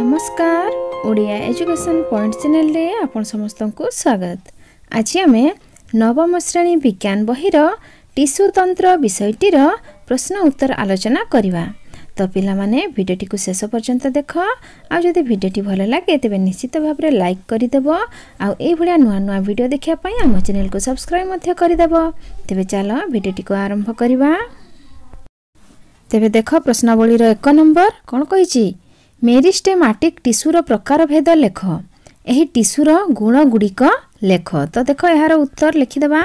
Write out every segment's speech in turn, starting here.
ନମସ୍କାର Odia education point ଚ୍ୟାନେଲରେ ଆପଣ ସମସ୍ତଙ୍କୁ ସ୍ୱାଗତ ଆଜି ଆମେ ନବମ ଶ୍ରେଣୀ ବିଜ୍ଞାନ ବହିର ଟିସୁତନ୍ତ୍ର ବିଷୟଟିର ପ୍ରଶ୍ନ ଉତ୍ତର ଆଲୋଚନା କରିବା ତ ପିଲାମାନେ ଭିଡ଼ିଓଟିକୁ ଶେଷ ପର୍ଯ୍ୟନ୍ତ ଦେଖ ଆଉ ଯଦି ଭିଡ଼ିଓଟି ଭଲ ଲାଗେ ତେବେ ନିଶ୍ଚିତ ଭାବରେ ଲାଇକ୍ କରିଦେବ ଆଉ ଏଇଭଳିଆ ନୂଆ ନୂଆ ଭିଡ଼ିଓ ଦେଖିବା ପାଇଁ ଆମ ଚ୍ୟାନେଲକୁ ସବସ୍କ୍ରାଇବ୍ ମଧ୍ୟ କରିଦେବ ତେବେ ଚାଲ ଭିଡ଼ିଓଟିକୁ ଆରମ୍ଭ କରିବା ତେବେ ଦେଖ ପ୍ରଶ୍ନାବଳୀର ଏକ ନମ୍ବର କ'ଣ କହିଛି মেরিস্টেমাটিক টিস্যুর প্রকারভেদ ଲେଖ ଏହି ଟିସୁର ଗୁଣଗୁଡ଼ିକ ଲେଖ ତ ଦେଖ ଏହାର ଉତ୍ତର ଲେଖିଦେବା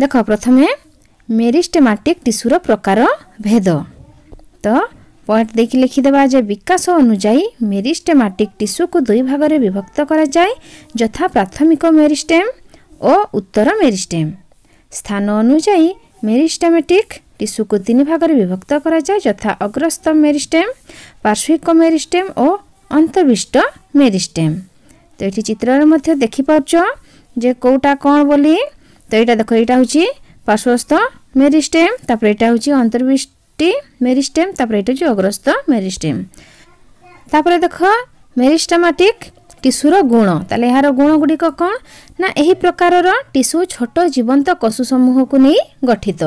ଦେଖ ପ୍ରଥମେ ମେରିଷ୍ଟେମାଟିକ୍ ଟିସୁର ପ୍ରକାର ଭେଦ ତ ପଏଣ୍ଟ ଦେଇକି ଲେଖିଦେବା ଯେ ବିକାଶ ଅନୁଯାୟୀ ମେରିଷ୍ଟେମାଟିକ୍ ଟିସୁକୁ ଦୁଇ ଭାଗରେ ବିଭକ୍ତ କରାଯାଏ ଯଥା ପ୍ରାଥମିକ ମେରିଷ୍ଟେମ୍ ଓ ଉତ୍ତର ମେରିଷ୍ଟେମ୍ ସ୍ଥାନ ଅନୁଯାୟୀ ମେରିଷ୍ଟେମେଟିକ୍ ଟିସୁକୁ ତିନି ଭାଗରେ ବିଭକ୍ତ କରାଯାଏ ଯଥା ଅଗ୍ରସ୍ଥ ମେରିଷ୍ଟେମ୍ ପାର୍ଶ୍ୱିକ ମେରିଷ୍ଟେମ୍ ଓ ଅନ୍ତର୍ବିଷ୍ଟ ମେରିଷ୍ଟେମ୍ ତ ଏଠି ଚିତ୍ରରେ ମଧ୍ୟ ଦେଖିପାରୁଛ ଯେ କେଉଁଟା କ'ଣ ବୋଲି ତ ଏଇଟା ଦେଖ ଏଇଟା ହେଉଛି ପାର୍ଶ୍ୱସ୍ଥ ମେରିଷ୍ଟେମ୍ ତାପରେ ଏଇଟା ହେଉଛି ଅନ୍ତର୍ବିଷ୍ଟି ମେରିଷ୍ଟେମ୍ ତାପରେ ଏଇଟା ହେଉଛି ଅଗ୍ରସ୍ଥ ମେରିଷ୍ଟେମ୍ ତାପରେ ଦେଖ ମେରିଷ୍ଟମାଟିକ୍ ଟିସୁର ଗୁଣ ତାହେଲେ ଏହାର ଗୁଣ ଗୁଡ଼ିକ କ'ଣ ନା ଏହି ପ୍ରକାରର ଟିସୁ ଛୋଟ ଜୀବନ୍ତ କଷୁ ସମୂହକୁ ନେଇ ଗଠିତ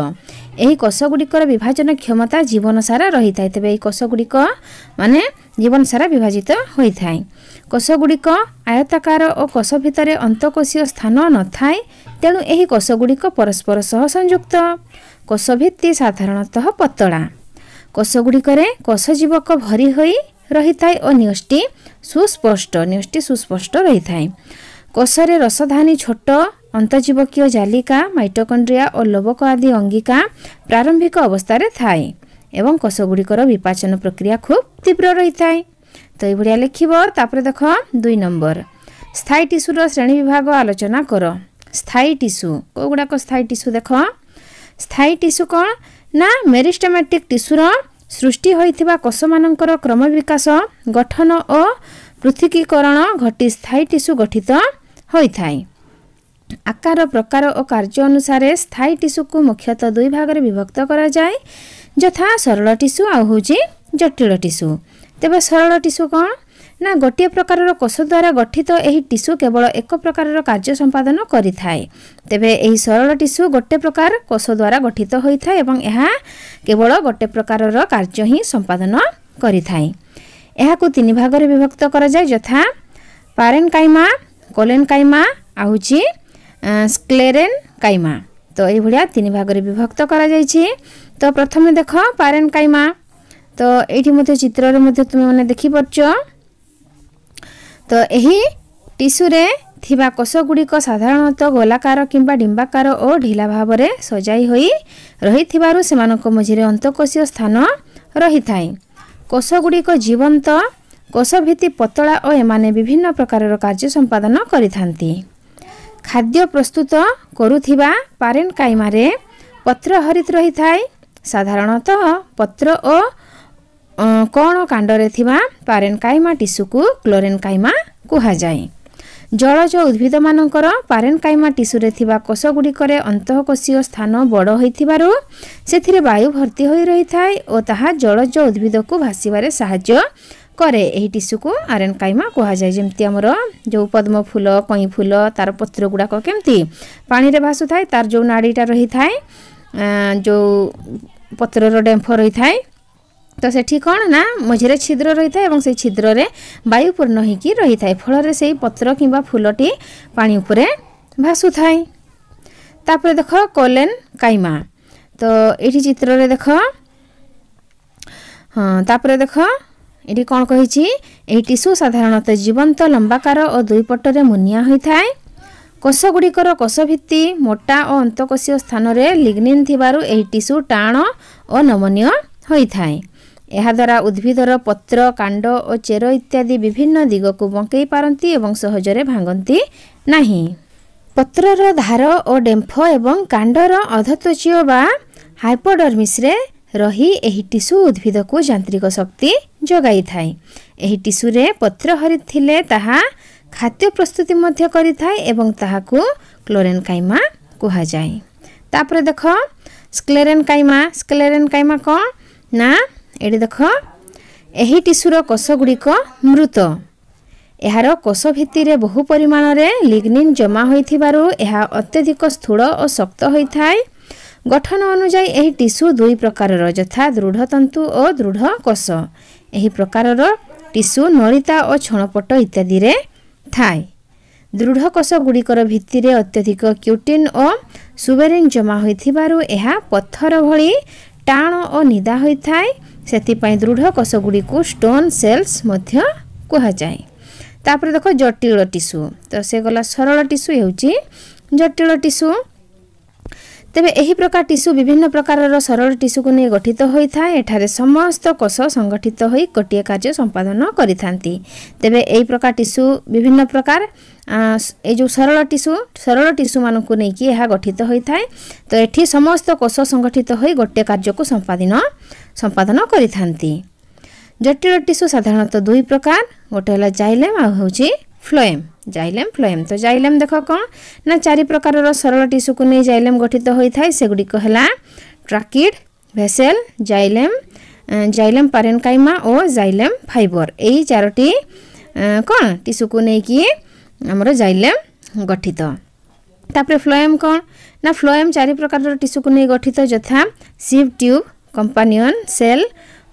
ଏହି କଷଗୁଡ଼ିକର ବିଭାଜନ କ୍ଷମତା ଜୀବନସାରା ରହିଥାଏ ତେବେ ଏହି କଷଗୁଡ଼ିକ ମାନେ ଜୀବନସାରା ବିଭାଜିତ ହୋଇଥାଏ କଷଗୁଡ଼ିକ ଆୟତାକାର ଓ କଷ ଭିତରେ ଅନ୍ତକୋଷୀୟ ସ୍ଥାନ ନଥାଏ ତେଣୁ ଏହି କଷଗୁଡ଼ିକ ପରସ୍ପର ସହ ସଂଯୁକ୍ତ କଷ ଭିତ୍ତି ସାଧାରଣତଃ ପତଳା କୋଷଗୁଡ଼ିକରେ କଷ ଜୀବକ ଭରି ହୋଇ ରହିଥାଏ ଓ ନ୍ୟୁଜ୍ଟି ସୁସ୍ପଷ୍ଟ ନ୍ୟୁଜ୍ଟି ସୁସ୍ପଷ୍ଟ ରହିଥାଏ କୋଷରେ ରସଧାନୀ ଛୋଟ ଅନ୍ତଜୀବକୀୟ ଜାଲିକା ମାଇଟୋକଣ୍ଡ୍ରିଆ ଓ ଲୋବକ ଆଦି ଅଙ୍ଗିକା ପ୍ରାରମ୍ଭିକ ଅବସ୍ଥାରେ ଥାଏ ଏବଂ କୋଷଗୁଡ଼ିକର ବିପାଚନ ପ୍ରକ୍ରିୟା ଖୁବ୍ ତୀବ୍ର ରହିଥାଏ ତ ଏଇଭଳିଆ ଲେଖିବ ତାପରେ ଦେଖ ଦୁଇ ନମ୍ବର ସ୍ଥାୟୀ ଟିସୁର ଶ୍ରେଣୀ ବିଭାଗ ଆଲୋଚନା କର ସ୍ଥାୟୀ ଟିସୁ କେଉଁଗୁଡ଼ାକ ସ୍ଥାୟୀ ଟିସୁ ଦେଖ ସ୍ଥାୟୀ ଟିସୁ କ'ଣ ନା ମେରିଷ୍ଟମାଟିକ୍ ଟିସୁର ସୃଷ୍ଟି ହୋଇଥିବା କୋଷମାନଙ୍କର କ୍ରମବିକାଶ ଗଠନ ଓ ପୃଥକୀକରଣ ଘଟି ସ୍ଥାୟୀ ଟିସୁ ଗଠିତ ହୋଇଥାଏ ଆକାର ପ୍ରକାର ଓ କାର୍ଯ୍ୟ ଅନୁସାରେ ସ୍ଥାୟୀ ଟିସୁକୁ ମୁଖ୍ୟତଃ ଦୁଇ ଭାଗରେ ବିଭକ୍ତ କରାଯାଏ ଯଥା ସରଳ ଟିସୁ ଆଉ ହେଉଛି ଜଟିଳ ଟିସୁ ତେବେ ସରଳ ଟିସୁ କ'ଣ ନା ଗୋଟିଏ ପ୍ରକାରର କୋଷ ଦ୍ୱାରା ଗଠିତ ଏହି ଟିସୁ କେବଳ ଏକ ପ୍ରକାରର କାର୍ଯ୍ୟ ସମ୍ପାଦନ କରିଥାଏ ତେବେ ଏହି ସରଳ ଟିସୁ ଗୋଟେ ପ୍ରକାର କୋଷ ଦ୍ୱାରା ଗଠିତ ହୋଇଥାଏ ଏବଂ ଏହା କେବଳ ଗୋଟେ ପ୍ରକାରର କାର୍ଯ୍ୟ ହିଁ ସମ୍ପାଦନ କରିଥାଏ ଏହାକୁ ତିନି ଭାଗରେ ବିଭକ୍ତ କରାଯାଏ ଯଥା ପାରେନ୍ କାଇମା କୋଲେନ୍ କାଇମା ଆଉ ସ୍କ୍ଲେରେନ୍ କାଇମା ତ ଏଇଭଳିଆ ତିନି ଭାଗରେ ବିଭକ୍ତ କରାଯାଇଛି ତ ପ୍ରଥମେ ଦେଖ ପାରେନ୍ କାଇମା ତ ଏଇଠି ମଧ୍ୟ ଚିତ୍ରରେ ମଧ୍ୟ ତୁମେମାନେ ଦେଖିପାରୁଛ ତ ଏହି ଟିସୁରେ ଥିବା କୋଷଗୁଡ଼ିକ ସାଧାରଣତଃ ଗୋଲାକାର କିମ୍ବା ଡିମ୍ବାକାର ଓ ଢିଲା ଭାବରେ ସଜାଇ ହୋଇ ରହିଥିବାରୁ ସେମାନଙ୍କ ମଝିରେ ଅନ୍ତଃକୋଷୀୟ ସ୍ଥାନ ରହିଥାଏ କୋଷଗୁଡ଼ିକ ଜୀବନ୍ତ କୋଷଭିତ୍ତି ପତଳା ଓ ଏମାନେ ବିଭିନ୍ନ ପ୍ରକାରର କାର୍ଯ୍ୟ ସମ୍ପାଦନ କରିଥାନ୍ତି ଖାଦ୍ୟ ପ୍ରସ୍ତୁତ କରୁଥିବା ପାରେନ୍ କାଇମାରେ ପତ୍ର ହରିତ ରହିଥାଏ ସାଧାରଣତଃ ପତ୍ର ଓ କଣ କାଣ୍ଡରେ ଥିବା ପାରେନକାଇମା ଟିସୁକୁ କ୍ଲୋରେନକାଇମା କୁହାଯାଏ ଜଳଜ ଉଦ୍ଭିଦମାନଙ୍କର ପାରେନକାଇମା ଟିସୁରେ ଥିବା କୋଷଗୁଡ଼ିକରେ ଅନ୍ତଃକୋଷୀୟ ସ୍ଥାନ ବଡ଼ ହୋଇଥିବାରୁ ସେଥିରେ ବାୟୁ ଭର୍ତ୍ତି ହୋଇ ରହିଥାଏ ଓ ତାହା ଜଳଜ ଉଦ୍ଭିଦକୁ ଭାସିବାରେ ସାହାଯ୍ୟ କରେ ଏହି ଟିସୁକୁ ଆରେନକାଇମା କୁହାଯାଏ ଯେମିତି ଆମର ଯେଉଁ ପଦ୍ମ ଫୁଲ କଇଁ ଫୁଲ ତାର ପତ୍ର ଗୁଡ଼ାକ କେମିତି ପାଣିରେ ଭାସୁଥାଏ ତାର ଯେଉଁ ନାଡ଼ିଟା ରହିଥାଏ ଯେଉଁ ପତ୍ରର ଡେମ୍ଫ ରହିଥାଏ ତ ସେଠି କ'ଣ ନା ମଝିରେ ଛିଦ୍ର ରହିଥାଏ ଏବଂ ସେଇ ଛିଦ୍ରରେ ବାୟୁ ପୂର୍ଣ୍ଣ ହୋଇକି ରହିଥାଏ ଫଳରେ ସେଇ ପତ୍ର କିମ୍ବା ଫୁଲଟି ପାଣି ଉପରେ ଭାସୁଥାଏ ତାପରେ ଦେଖ କଲେନ କାଇମା ତ ଏଇଠି ଚିତ୍ରରେ ଦେଖ ହଁ ତାପରେ ଦେଖ ଏଠି କ'ଣ କହିଛି ଏହି ଟିସୁ ସାଧାରଣତଃ ଜୀବନ୍ତ ଲମ୍ବାକାର ଓ ଦୁଇପଟରେ ମୁନିଆ ହୋଇଥାଏ କୋଷଗୁଡ଼ିକର କୋଷଭିତ୍ତି ମୋଟା ଓ ଅନ୍ତକୋଷୀୟ ସ୍ଥାନରେ ଲିଗ୍ନିନ୍ ଥିବାରୁ ଏହି ଟିସୁ ଟାଣ ଓ ନମନୀୟ ହୋଇଥାଏ ଏହାଦ୍ୱାରା ଉଦ୍ଭିଦର ପତ୍ର କାଣ୍ଡ ଓ ଚେର ଇତ୍ୟାଦି ବିଭିନ୍ନ ଦିଗକୁ ବଙ୍କେଇ ପାରନ୍ତି ଏବଂ ସହଜରେ ଭାଙ୍ଗନ୍ତି ନାହିଁ ପତ୍ରର ଧାର ଓ ଡେମ୍ଫ ଏବଂ କାଣ୍ଡର ଅଧତ୍ୱଚୀୟ ବା ହାଇପୋଡର୍ମିସ୍ରେ ରହି ଏହି ଟିସୁ ଉଦ୍ଭିଦକୁ ଯାନ୍ତ୍ରିକ ଶକ୍ତି ଯୋଗାଇଥାଏ ଏହି ଟିସୁରେ ପତ୍ର ହରିଥିଲେ ତାହା ଖାଦ୍ୟ ପ୍ରସ୍ତୁତି ମଧ୍ୟ କରିଥାଏ ଏବଂ ତାହାକୁ କ୍ଲୋରେନ୍ କାଇମା କୁହାଯାଏ ତାପରେ ଦେଖ ସ୍କ୍ଲେରେନ୍ କାଇମା ସ୍କ୍ଲେରେନ୍ କାଇମା କ'ଣ ନା ଏଠି ଦେଖ ଏହି ଟିସୁର ଗୁଡ଼ିକ ମୃତ ଏହାର କୋଷ ଭିତ୍ତିରେ ବହୁ ପରିମାଣରେ ଲିଗ୍ନିନ୍ ଜମା ହୋଇଥିବାରୁ ଏହା ଅତ୍ୟଧିକ ସ୍ଥୂଳ ଓ ଶକ୍ତ ହୋଇଥାଏ ଗଠନ ଅନୁଯାୟୀ ଏହି ଟିସୁ ଦୁଇ ପ୍ରକାରର ଯଥା ଦୃଢ଼ତନ୍ତୁ ଓ ଦୃଢ଼ କୋଷ ଏହି ପ୍ରକାରର ଟିସୁ ନଳିତା ଓ ଛଣପଟ ଇତ୍ୟାଦିରେ ଥାଏ ଦୃଢ଼ କୋଷ ଗୁଡ଼ିକର ଭିତ୍ତିରେ ଅତ୍ୟଧିକ କ୍ୟୁଟିନ୍ ଓ ସୁବେରିନ୍ ଜମା ହୋଇଥିବାରୁ ଏହା ପଥର ଭଳି ଟାଣ ଓ ନିଦା ହୋଇଥାଏ ସେଥିପାଇଁ ଦୃଢ଼ କୋଷଗୁଡ଼ିକୁ ଷ୍ଟୋନ୍ ସେଲ୍ସ ମଧ୍ୟ କୁହାଯାଏ ତାପରେ ଦେଖ ଜଟିଳ ଟିସୁ ତ ସେ ଗଲା ସରଳ ଟିସୁ ହେଉଛି ଜଟିଳ ଟିସୁ ତେବେ ଏହି ପ୍ରକାର ଟିସୁ ବିଭିନ୍ନ ପ୍ରକାରର ସରଳ ଟିସୁକୁ ନେଇ ଗଠିତ ହୋଇଥାଏ ଏଠାରେ ସମସ୍ତ କୋଷ ସଂଗଠିତ ହୋଇ ଗୋଟିଏ କାର୍ଯ୍ୟ ସମ୍ପାଦନ କରିଥାନ୍ତି ତେବେ ଏହି ପ୍ରକାର ଟିସୁ ବିଭିନ୍ନ ପ୍ରକାର ଏ ଯେଉଁ ସରଳ ଟିସୁ ସରଳ ଟିସୁମାନଙ୍କୁ ନେଇକି ଏହା ଗଠିତ ହୋଇଥାଏ ତ ଏଠି ସମସ୍ତ କୋଷ ସଂଗଠିତ ହୋଇ ଗୋଟିଏ କାର୍ଯ୍ୟକୁ ସମ୍ପାଦନ ସମ୍ପାଦନ କରିଥାନ୍ତି ଜଟିଳ ଟିସୁ ସାଧାରଣତଃ ଦୁଇ ପ୍ରକାର ଗୋଟିଏ ହେଲା ଜାଇଲେମ୍ ଆଉ ହେଉଛି ଫ୍ଲୋଏମ୍ জাইলেম ফ্লোয়েম তো জাইলেম দেখ কম না চারি প্রকারর সরল টিস্যুকু নিয়ে জাইলেম গঠিত হয়ে থাকে সেগুড়ি হল tracheid vessel xylem xylem parenchyma ও জাইলেম ফাইবর এই চারোটি কোণ টিস্যুকু নেইকি আমার জাইলেম গঠিত তাপরে ফ্লোয়েম কোণ না ফ্লোয়েম চারি প্রকারর টিস্যুকু নিয়ে গঠিত যথা sieve tube companion cell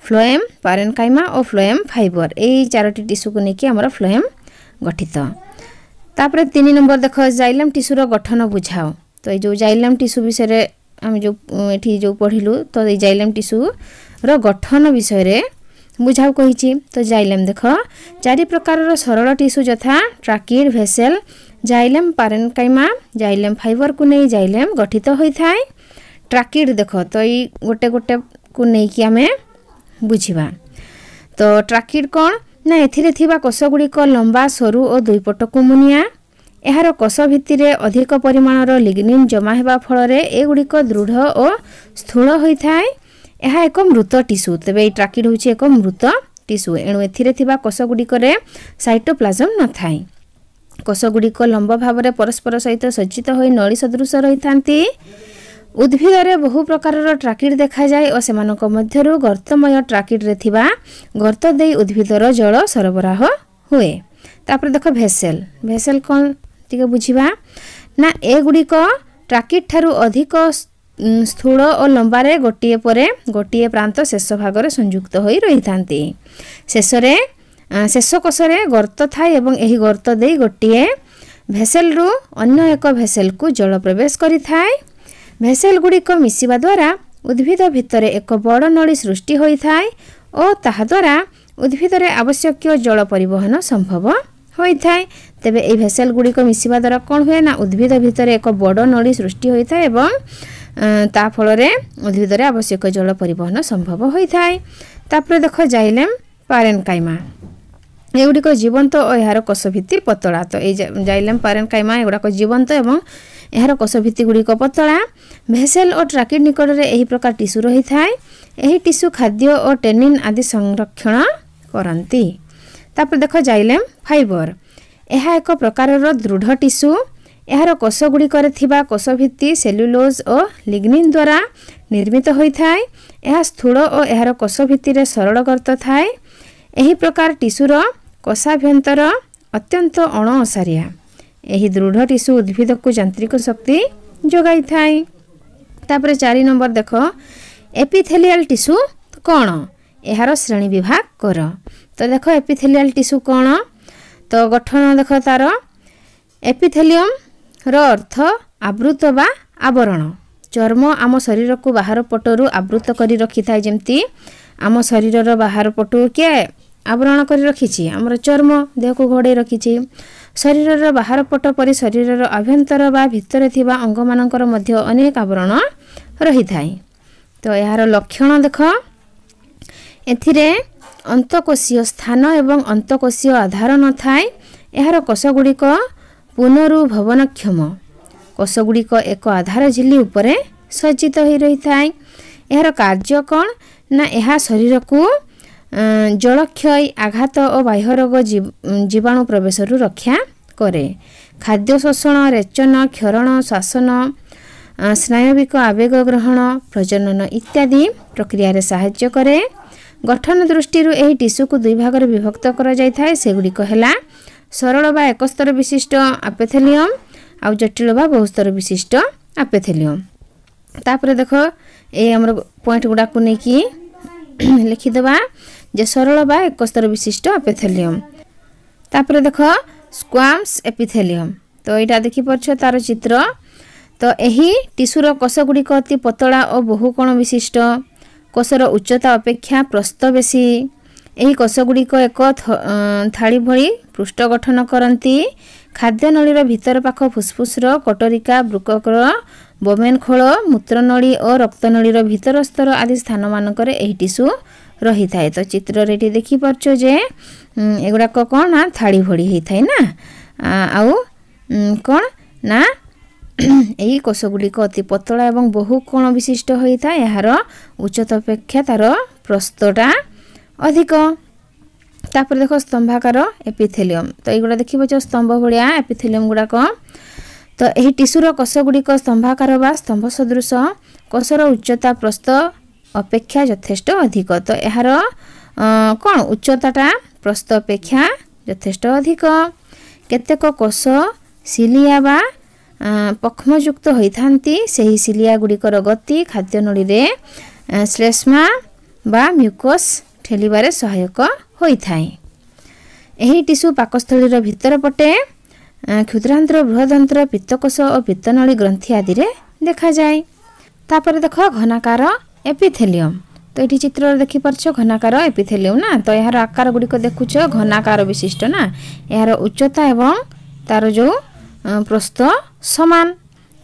phloem parenchyma ও ফ্লোয়েম ফাইবর এই চারোটি টিস্যুকু নেইকি আমার ফ্লোয়েম গঠিত তাপরে তিন নম্বর দেখ জাইলাম টিস্যুর গঠন বুঝাও তো এই যে জাইলাম টিস্যু বিষয়ে আমি যে এটি যে পড়লু তো এই জাইলাম টিস্যুর গঠন বিষয়ে বুঝাও কইছি তো জাইলাম দেখ চারি প্রকার সরল টিস্যু যথা tracheid vessel xylem parenchyma xylem fibre কু নেই জাইলাম গঠিত হয়ে থাকে ট্রাকিড দেখ তো এই গোটে গোটে কু নেই আমি বুঝবা তো ট্রাকিড কোণ ନା ଏଥିରେ ଥିବା କଷଗୁଡ଼ିକ ଲମ୍ବା ସରୁ ଓ ଦୁଇପଟକୁ ମୁନିଆ ଏହାର କଷ ଭିତ୍ତିରେ ଅଧିକ ପରିମାଣର ଲିଗ୍ନିନ୍ ଜମା ହେବା ଫଳରେ ଏଗୁଡ଼ିକ ଦୃଢ଼ ଓ ସ୍ଥୂଳ ହୋଇଥାଏ ଏହା ଏକ ମୃତ ଟିସୁ ତେବେ ଏହି ଟ୍ରାକିଡ଼ ହେଉଛି ଏକ ମୃତ ଟିସୁ ଏଣୁ ଏଥିରେ ଥିବା ଗୁଡ଼ିକରେ ସାଇଟୋପ୍ଲାଜମ୍ ନଥାଏ କଷଗୁଡ଼ିକ ଲମ୍ବ ଭାବରେ ପରସ୍ପର ସହିତ ସଜ୍ଜିତ ହୋଇ ନଳୀ ସଦୃଶ ରହିଥାନ୍ତି ଉଦ୍ଭିଦରେ ବହୁ ପ୍ରକାରର ଟ୍ରାକିଟ୍ ଦେଖାଯାଏ ଓ ସେମାନଙ୍କ ମଧ୍ୟରୁ ଗର୍ତ୍ତମୟ ଟ୍ରାକିଡ଼ରେ ଥିବା ଗର୍ତ୍ତ ଦେଇ ଉଦ୍ଭିଦର ଜଳ ସରବରାହ ହୁଏ ତାପରେ ଦେଖ ଭେସେଲ ଭେସେଲ କ'ଣ ଟିକେ ବୁଝିବା ନା ଏଗୁଡ଼ିକ ଟ୍ରାକିଟ୍ ଠାରୁ ଅଧିକ ସ୍ଥୂଳ ଓ ଲମ୍ବାରେ ଗୋଟିଏ ପରେ ଗୋଟିଏ ପ୍ରାନ୍ତ ଶେଷ ଭାଗରେ ସଂଯୁକ୍ତ ହୋଇ ରହିଥାନ୍ତି ଶେଷରେ ଶେଷକୋଷରେ ଗର୍ତ୍ତ ଥାଏ ଏବଂ ଏହି ଗର୍ତ୍ତ ଦେଇ ଗୋଟିଏ ଭେସେଲରୁ ଅନ୍ୟ ଏକ ଭେସେଲକୁ ଜଳ ପ୍ରବେଶ କରିଥାଏ ଭେସେଲ ଗୁଡ଼ିକ ମିଶିବା ଦ୍ୱାରା ଉଦ୍ଭିଦ ଭିତରେ ଏକ ବଡ଼ ନଳୀ ସୃଷ୍ଟି ହୋଇଥାଏ ଓ ତାହା ଦ୍ୱାରା ଉଦ୍ଭିଦରେ ଆବଶ୍ୟକୀୟ ଜଳ ପରିବହନ ସମ୍ଭବ ହୋଇଥାଏ ତେବେ ଏହି ଭେସେଲ ଗୁଡ଼ିକ ମିଶିବା ଦ୍ୱାରା କ'ଣ ହୁଏ ନା ଉଦ୍ଭିଦ ଭିତରେ ଏକ ବଡ଼ ନଳୀ ସୃଷ୍ଟି ହୋଇଥାଏ ଏବଂ ତା ଫଳରେ ଉଦ୍ଭିଦରେ ଆବଶ୍ୟକ ଜଳ ପରିବହନ ସମ୍ଭବ ହୋଇଥାଏ ତାପରେ ଦେଖ ଜାଇଲେମ୍ କାଇମା ଏଗୁଡ଼ିକ ଜୀବନ୍ତ ଓ ଏହାର କୋଷ ଭିତ୍ତି ପତଳା ତ ଏଇ ଜାଇଲେମ୍ ପାରେନକାଇମା ଏଗୁଡ଼ାକ ଜୀବନ୍ତ ଏବଂ ଏହାର କୋଷଭିତ୍ତିଗୁଡ଼ିକ ପତଳା ଭେସେଲ ଓ ଟ୍ରାକିଡ୍ ନିକଟରେ ଏହି ପ୍ରକାର ଟିସୁ ରହିଥାଏ ଏହି ଟିସୁ ଖାଦ୍ୟ ଓ ଟେନିନ୍ ଆଦି ସଂରକ୍ଷଣ କରନ୍ତି ତାପରେ ଦେଖ ଜାଇଲେମ୍ ଫାଇବର ଏହା ଏକ ପ୍ରକାରର ଦୃଢ଼ ଟିସୁ ଏହାର କୋଷଗୁଡ଼ିକରେ ଥିବା କୋଷଭିତ୍ତି ସେଲ୍ୟୁଲୋଜ୍ ଓ ଲିଗ୍ନିନ୍ ଦ୍ୱାରା ନିର୍ମିତ ହୋଇଥାଏ ଏହା ସ୍ଥୂଳ ଓ ଏହାର କୋଷଭିତ୍ତିରେ ସରଳ ଗର୍ତ୍ତ ଥାଏ ଏହି ପ୍ରକାର ଟିସୁର କୋଷାଭ୍ୟନ୍ତର ଅତ୍ୟନ୍ତ ଅଣଓସାରିଆ ଏହି ଦୃଢ଼ ଟିସୁ ଉଦ୍ଭିଦକୁ ଯାନ୍ତ୍ରିକ ଶକ୍ତି ଯୋଗାଇଥାଏ ତାପରେ ଚାରି ନମ୍ବର ଦେଖ ଏପିଥେଲିଆଲ ଟିସୁ କ'ଣ ଏହାର ଶ୍ରେଣୀ ବିଭାଗ କର ତ ଦେଖ ଏପିଥେଲିଆଲ ଟିସୁ କ'ଣ ତ ଗଠନ ଦେଖ ତାର ଏପିଥେଲିୟମର ଅର୍ଥ ଆବୃତ ବା ଆବରଣ ଚର୍ମ ଆମ ଶରୀରକୁ ବାହାର ପଟରୁ ଆବୃତ କରି ରଖିଥାଏ ଯେମିତି ଆମ ଶରୀରର ବାହାର ପଟୁ କିଏ ଆବରଣ କରି ରଖିଛି ଆମର ଚର୍ମ ଦେହକୁ ଘୋଡ଼ାଇ ରଖିଛି ଶରୀରର ବାହାର ପଟ ପରି ଶରୀରର ଆଭ୍ୟନ୍ତର ବା ଭିତରେ ଥିବା ଅଙ୍ଗମାନଙ୍କର ମଧ୍ୟ ଅନେକ ଆବରଣ ରହିଥାଏ ତ ଏହାର ଲକ୍ଷଣ ଦେଖ ଏଥିରେ ଅନ୍ତକୋଷୀୟ ସ୍ଥାନ ଏବଂ ଅନ୍ତକୋଷୀୟ ଆଧାର ନଥାଏ ଏହାର କୋଷ କୋଷଗୁଡ଼ିକ ପୁନରୁଭବନକ୍ଷମ କୋଷଗୁଡ଼ିକ ଏକ ଆଧାର ଝିଲି ଉପରେ ସଜ୍ଜିତ ହୋଇ ରହିଥାଏ ଏହାର କାର୍ଯ୍ୟ କ'ଣ ନା ଏହା ଶରୀରକୁ ଜଳକ୍ଷୟ ଆଘାତ ଓ ବାହ୍ୟରୋଗ ଜୀବାଣୁ ପ୍ରବେଶରୁ ରକ୍ଷା କରେ ଖାଦ୍ୟ ଶୋଷଣ ରେଚନ କ୍ଷରଣ ଶାସନ ସ୍ନାୟବିକ ଆବେଗ ଗ୍ରହଣ ପ୍ରଜନନ ଇତ୍ୟାଦି ପ୍ରକ୍ରିୟାରେ ସାହାଯ୍ୟ କରେ ଗଠନ ଦୃଷ୍ଟିରୁ ଏହି ଟିସୁକୁ ଦୁଇ ଭାଗରେ ବିଭକ୍ତ କରାଯାଇଥାଏ ସେଗୁଡ଼ିକ ହେଲା ସରଳ ବା ଏକସ୍ତର ବିଶିଷ୍ଟ ଆପେଥେଲିୟମ୍ ଆଉ ଜଟିଳ ବା ବହୁସ୍ତର ବିଶିଷ୍ଟ ଆପେଥେଲିୟମ୍ ତାପରେ ଦେଖ ଏଇ ଆମର ପଏଣ୍ଟ ଗୁଡ଼ାକୁ ନେଇକି ଲେଖିଦେବା ଯେ ସରଳ ବା ଏକସ୍ତର ବିଶିଷ୍ଟ ଆପେଥେଲିୟମ୍ ତାପରେ ଦେଖ ସ୍କ୍ୱାମ୍ସ ଏପିଥେଲିୟମ୍ ତ ଏଇଟା ଦେଖିପାରୁଛ ତାର ଚିତ୍ର ତ ଏହି ଟିସୁର କୋଷଗୁଡ଼ିକ ଅତି ପତଳା ଓ ବହୁକୋଣ ବିଶିଷ୍ଟ କୋଷର ଉଚ୍ଚତା ଅପେକ୍ଷା ପ୍ରସ୍ତ ବେଶୀ ଏହି କୋଷଗୁଡ଼ିକ ଏକ ଥାଳି ଭଳି ପୃଷ୍ଠ ଗଠନ କରନ୍ତି ଖାଦ୍ୟନଳୀର ଭିତର ପାଖ ଫୁସ୍ଫୁସ୍ର କଟରିକା ବୃକକର ବୋମେନଖୋଳ ମୂତ୍ରନଳୀ ଓ ରକ୍ତନଳୀର ଭିତର ସ୍ତର ଆଦି ସ୍ଥାନମାନଙ୍କରେ ଏହି ଟିସୁ ରହିଥାଏ ତ ଚିତ୍ରରେ ଏଠି ଦେଖିପାରୁଛ ଯେ ଏଗୁଡ଼ାକ କ'ଣ ନା ଥାଳି ଭଳି ହେଇଥାଏ ନା ଆଉ କ'ଣ ନା ଏହି କୋଷଗୁଡ଼ିକ ଅତି ପତଳା ଏବଂ ବହୁ କୋଣ ବିଶିଷ୍ଟ ହୋଇଥାଏ ଏହାର ଉଚ୍ଚତା ଅପେକ୍ଷା ତା'ର ପ୍ରସ୍ତଟା ଅଧିକ ତାପରେ ଦେଖ ସ୍ତମ୍ଭାକାର ଏପିଥେଲିୟମ୍ ତ ଏଇଗୁଡ଼ା ଦେଖିପାରୁଛ ସ୍ତମ୍ଭ ଭଳିଆ ଏପିଥେଲିୟମ୍ ଗୁଡ଼ାକ ତ ଏହି ଟିସୁର କଷଗୁଡ଼ିକ ସ୍ତମ୍ଭାକାର ବା ସ୍ତମ୍ଭ ସଦୃଶ କଷର ଉଚ୍ଚତା ପ୍ରସ୍ତ ଅପେକ୍ଷା ଯଥେଷ୍ଟ ଅଧିକ ତ ଏହାର କ'ଣ ଉଚ୍ଚତାଟା ପ୍ରସ୍ତ ଅପେକ୍ଷା ଯଥେଷ୍ଟ ଅଧିକ କେତେକ କୋଷ ସିଲିଆ ବା ପକ୍ଷ୍ମଯୁକ୍ତ ହୋଇଥାନ୍ତି ସେହି ସିଲିଆ ଗୁଡ଼ିକର ଗତି ଖାଦ୍ୟ ନଳୀରେ ଶ୍ଲେଷ୍ମା ବା ମ୍ୟୁକସ୍ ଠେଲିବାରେ ସହାୟକ ହୋଇଥାଏ ଏହି ଟିସୁ ପାକସ୍ଥଳୀର ଭିତର ପଟେ କ୍ଷୁଦ୍ରାନ୍ତ୍ର ବୃହଦନ୍ତ୍ର ପିତ୍ତକୋଷ ଓ ପିତ୍ତନଳୀ ଗ୍ରନ୍ଥି ଆଦିରେ ଦେଖାଯାଏ ତାପରେ ଦେଖ ଘନାକାର ଏପିଥେଲିୟମ୍ ତ ଏଇଠି ଚିତ୍ରରେ ଦେଖିପାରୁଛ ଘନାକାର ଏପିଥେଲିୟମ୍ ନା ତ ଏହାର ଆକାର ଗୁଡ଼ିକ ଦେଖୁଛ ଘନାକାର ବିଶିଷ୍ଟ ନା ଏହାର ଉଚ୍ଚତା ଏବଂ ତା'ର ଯେଉଁ ପ୍ରସ୍ତ ସମାନ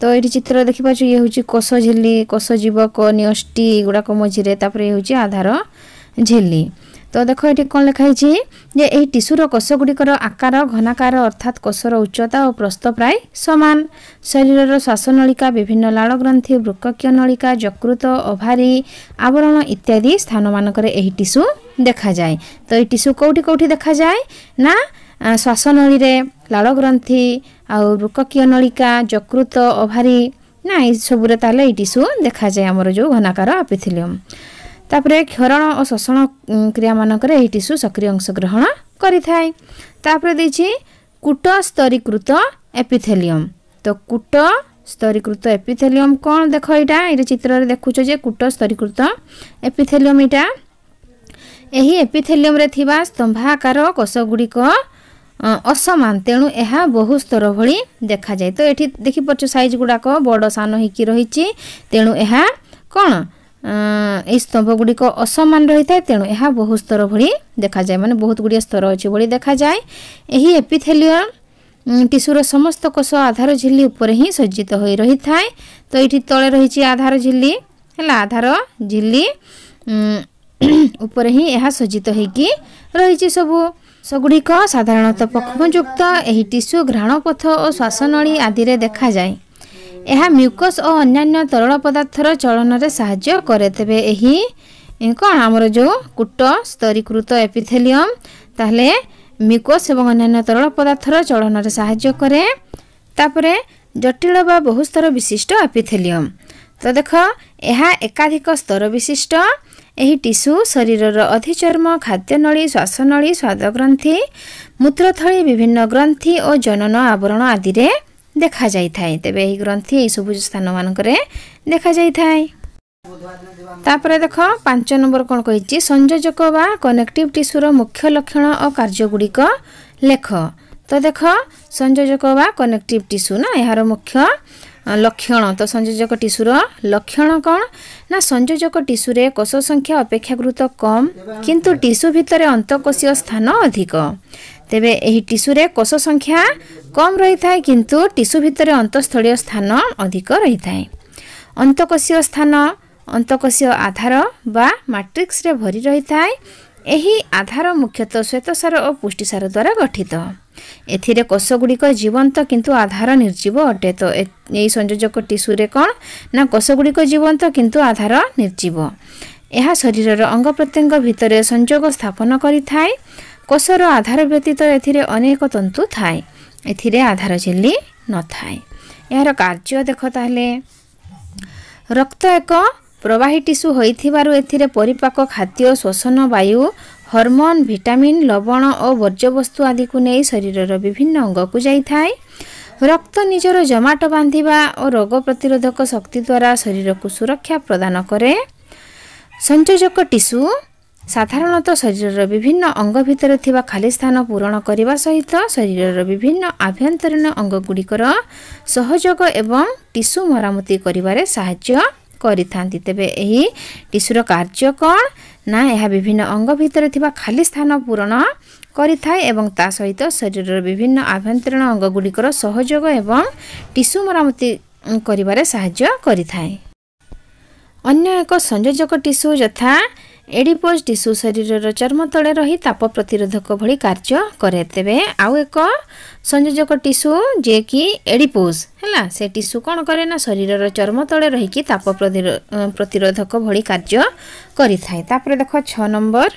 ତ ଏଇଠି ଚିତ୍ରରେ ଦେଖିପାରୁଛୁ ଇଏ ହେଉଛି କୋଷ ଝିଲି କୋଷ ଜୀବକ ନିଅଷ୍ଟି ଏଗୁଡ଼ାକ ମଝିରେ ତାପରେ ଇଏ ହେଉଛି ଆଧାର ଝିଲି তো দেখো এটি কম লেখা হয়েছে যে এই টিস্যুর কোষগুড়ির আকার ঘনাকার অর্থাৎ কোষর উচ্চতা ও প্রস্ত প্রায় সমান শরীর শ্বাসনলিকা বিভিন্ন লাড়গ্রন্থি বৃক্ষকীয় নলিকা যকৃত ওভারি আবরণ ইত্যাদি স্থান স্থানমানকরে এই টিস্যু দেখা যায় তো এই টিস্যু কোটি কোটি দেখা যায় না শ্বাসনলী লাড়গ্রন্থি আৃক্ষকীয় নলিকা যকৃত ওভারি না এইসবুরে তাহলে এই টিস্যু দেখা যায় আমার যে ঘনাকার আপিথিলিয়ম ତାପରେ କ୍ଷରଣ ଓ ଶୋଷଣ କ୍ରିୟାମାନଙ୍କରେ ଏହି ଟିସୁ ସକ୍ରିୟ ଅଂଶଗ୍ରହଣ କରିଥାଏ ତାପରେ ଦେଇଛି କୁଟସ୍ତରୀକୃତ ଏପିଥେଲିୟମ୍ ତ କୁଟ ସ୍ତରୀକୃତ ଏପିଥେଲିୟମ୍ କ'ଣ ଦେଖ ଏଇଟା ଏଇଟା ଚିତ୍ରରେ ଦେଖୁଛ ଯେ କୁଟ ସ୍ତରୀକୃତ ଏପିଥେଲିୟମ୍ ଏଇଟା ଏହି ଏପିଥେଲିୟମ୍ରେ ଥିବା ସ୍ତମ୍ଭାକାର କୋଷ ଗୁଡ଼ିକ ଅସମାନ ତେଣୁ ଏହା ବହୁ ସ୍ତର ଭଳି ଦେଖାଯାଏ ତ ଏଠି ଦେଖିପାରୁଛ ସାଇଜ୍ ଗୁଡ଼ାକ ବଡ଼ ସାନ ହୋଇକି ରହିଛି ତେଣୁ ଏହା କ'ଣ ଏହି ଗୁଡ଼ିକ ଅସମାନ ରହିଥାଏ ତେଣୁ ଏହା ବହୁ ସ୍ତର ଭଳି ଦେଖାଯାଏ ମାନେ ବହୁତ ଗୁଡ଼ିଏ ସ୍ତର ଅଛି ଭଳି ଦେଖାଯାଏ ଏହି ଏପିଥେଲିୟର ଟିସୁର ସମସ୍ତ କୋଷ ଆଧାର ଝିଲ୍ଲି ଉପରେ ହିଁ ସଜ୍ଜିତ ହୋଇ ରହିଥାଏ ତ ଏଇଠି ତଳେ ରହିଛି ଆଧାର ଝିଲ୍ଲି ହେଲା ଆଧାର ଝିଲି ଉପରେ ହିଁ ଏହା ସଜ୍ଜିତ ହୋଇକି ରହିଛି ସବୁ ସେଗୁଡ଼ିକ ସାଧାରଣତଃ ପକ୍ଷମଯୁକ୍ତ ଏହି ଟିସୁ ଘ୍ରାଣପଥ ଓ ଶ୍ୱାସନଳୀ ଆଦିରେ ଦେଖାଯାଏ ଏହା ମ୍ୟୁକସ୍ ଓ ଅନ୍ୟାନ୍ୟ ତରଳ ପଦାର୍ଥର ଚଳନରେ ସାହାଯ୍ୟ କରେ ତେବେ ଏହି କ'ଣ ଆମର ଯେଉଁ କୁଟ ସ୍ତରୀକୃତ ଏପିଥେଲିୟମ୍ ତାହେଲେ ମ୍ୟୁକସ୍ ଏବଂ ଅନ୍ୟାନ୍ୟ ତରଳ ପଦାର୍ଥର ଚଳନରେ ସାହାଯ୍ୟ କରେ ତାପରେ ଜଟିଳ ବା ବହୁ ସ୍ତର ବିଶିଷ୍ଟ ଏପିଥେଲିୟମ୍ ତ ଦେଖ ଏହା ଏକାଧିକ ସ୍ତର ବିଶିଷ୍ଟ ଏହି ଟିସୁ ଶରୀରର ଅଧିଚର୍ମ ଖାଦ୍ୟ ନଳୀ ଶ୍ୱାସନଳୀ ସ୍ୱାଦଗ୍ରନ୍ଥି ମୂତ୍ରଥଳୀ ବିଭିନ୍ନ ଗ୍ରନ୍ଥି ଓ ଜନନ ଆବରଣ ଆଦିରେ ଦେଖାଯାଇଥାଏ ତେବେ ଏହି ଗ୍ରନ୍ଥି ଏହିସବୁ ସ୍ଥାନମାନଙ୍କରେ ଦେଖାଯାଇଥାଏ ତାପରେ ଦେଖ ପାଞ୍ଚ ନମ୍ବର କ'ଣ କହିଛି ସଂଯୋଜକ ବା କନେକ୍ଟିଭ୍ ଟିସ୍ୟୁର ମୁଖ୍ୟ ଲକ୍ଷଣ ଓ କାର୍ଯ୍ୟଗୁଡ଼ିକ ଲେଖ ତ ଦେଖ ସଂଯୋଜକ ବା କନେକ୍ଟିଭ୍ ଟିସ୍ୟୁ ନା ଏହାର ମୁଖ୍ୟ ଲକ୍ଷଣ ତ ସଂଯୋଜକ ଟିସ୍ୟୁର ଲକ୍ଷଣ କ'ଣ ନା ସଂଯୋଜକ ଟିସୁରେ କୋଷ ସଂଖ୍ୟା ଅପେକ୍ଷାକୃତ କମ୍ କିନ୍ତୁ ଟିସ୍ୟୁ ଭିତରେ ଅନ୍ତଃକୋଷୀୟ ସ୍ଥାନ ଅଧିକ ତେବେ ଏହି ଟିସୁରେ କୋଷ ସଂଖ୍ୟା କମ୍ ରହିଥାଏ କିନ୍ତୁ ଟିସୁ ଭିତରେ ଅନ୍ତଃସ୍ଥଳୀୟ ସ୍ଥାନ ଅଧିକ ରହିଥାଏ ଅନ୍ତକୋଷୀୟ ସ୍ଥାନ ଅନ୍ତକୋଷୀୟ ଆଧାର ବା ମାଟ୍ରିକ୍ସରେ ଭରି ରହିଥାଏ ଏହି ଆଧାର ମୁଖ୍ୟତଃ ଶ୍ୱେତସାର ଓ ପୁଷ୍ଟିସାର ଦ୍ୱାରା ଗଠିତ ଏଥିରେ କୋଷଗୁଡ଼ିକ ଜୀବନ୍ତ କିନ୍ତୁ ଆଧାର ନିର୍ଜୀବ ଅଟେ ତ ଏହି ସଂଯୋଜକ ଟିସୁରେ କ'ଣ ନା କୋଷଗୁଡ଼ିକ ଜୀବନ୍ତ କିନ୍ତୁ ଆଧାର ନିର୍ଜୀବ ଏହା ଶରୀରର ଅଙ୍ଗ ପ୍ରତ୍ୟଙ୍ଗ ଭିତରେ ସଂଯୋଗ ସ୍ଥାପନ କରିଥାଏ କୋଷର ଆଧାର ବ୍ୟତୀତ ଏଥିରେ ଅନେକ ତନ୍ତୁ ଥାଏ ଏଥିରେ ଆଧାର ଝିଲି ନଥାଏ ଏହାର କାର୍ଯ୍ୟ ଦେଖ ତାହେଲେ ରକ୍ତ ଏକ ପ୍ରବାହୀ ଟିସୁ ହୋଇଥିବାରୁ ଏଥିରେ ପରିପାକ ଖାଦ୍ୟ ଶୋଷଣ ବାୟୁ ହର୍ମୋନ୍ ଭିଟାମିନ୍ ଲବଣ ଓ ବର୍ଜ୍ୟବସ୍ତୁ ଆଦିକୁ ନେଇ ଶରୀରର ବିଭିନ୍ନ ଅଙ୍ଗକୁ ଯାଇଥାଏ ରକ୍ତ ନିଜର ଜମାଟ ବାନ୍ଧିବା ଓ ରୋଗ ପ୍ରତିରୋଧକ ଶକ୍ତି ଦ୍ୱାରା ଶରୀରକୁ ସୁରକ୍ଷା ପ୍ରଦାନ କରେ ସଂଯୋଜକ ଟିସୁ ସାଧାରଣତଃ ଶରୀରର ବିଭିନ୍ନ ଅଙ୍ଗ ଭିତରେ ଥିବା ଖାଲି ସ୍ଥାନ ପୂରଣ କରିବା ସହିତ ଶରୀରର ବିଭିନ୍ନ ଆଭ୍ୟନ୍ତରୀଣ ଅଙ୍ଗ ଗୁଡ଼ିକର ସହଯୋଗ ଏବଂ ଟିସୁ ମରାମତି କରିବାରେ ସାହାଯ୍ୟ କରିଥାନ୍ତି ତେବେ ଏହି ଟିସୁର କାର୍ଯ୍ୟ କ'ଣ ନା ଏହା ବିଭିନ୍ନ ଅଙ୍ଗ ଭିତରେ ଥିବା ଖାଲି ସ୍ଥାନ ପୂରଣ କରିଥାଏ ଏବଂ ତା ସହିତ ଶରୀରର ବିଭିନ୍ନ ଆଭ୍ୟନ୍ତରୀଣ ଅଙ୍ଗ ଗୁଡ଼ିକର ସହଯୋଗ ଏବଂ ଟିସୁ ମରାମତି କରିବାରେ ସାହାଯ୍ୟ କରିଥାଏ ଅନ୍ୟ ଏକ ସଂଯୋଜକ ଟିସୁ ଯଥା ଏଡିପୋଜ୍ ଟିସୁ ଶରୀରର ଚର୍ମ ତଳେ ରହି ତାପ ପ୍ରତିରୋଧକ ଭଳି କାର୍ଯ୍ୟ କରେ ତେବେ ଆଉ ଏକ ସଂଯୋଜକ ଟିସୁ ଯିଏକି ଏଡିପୋଜ୍ ହେଲା ସେ ଟିସୁ କ'ଣ କରେ ନା ଶରୀରର ଚର୍ମ ତଳେ ରହିକି ତାପ ପ୍ରତିରୋଧକ ଭଳି କାର୍ଯ୍ୟ କରିଥାଏ ତାପରେ ଦେଖ ଛଅ ନମ୍ବର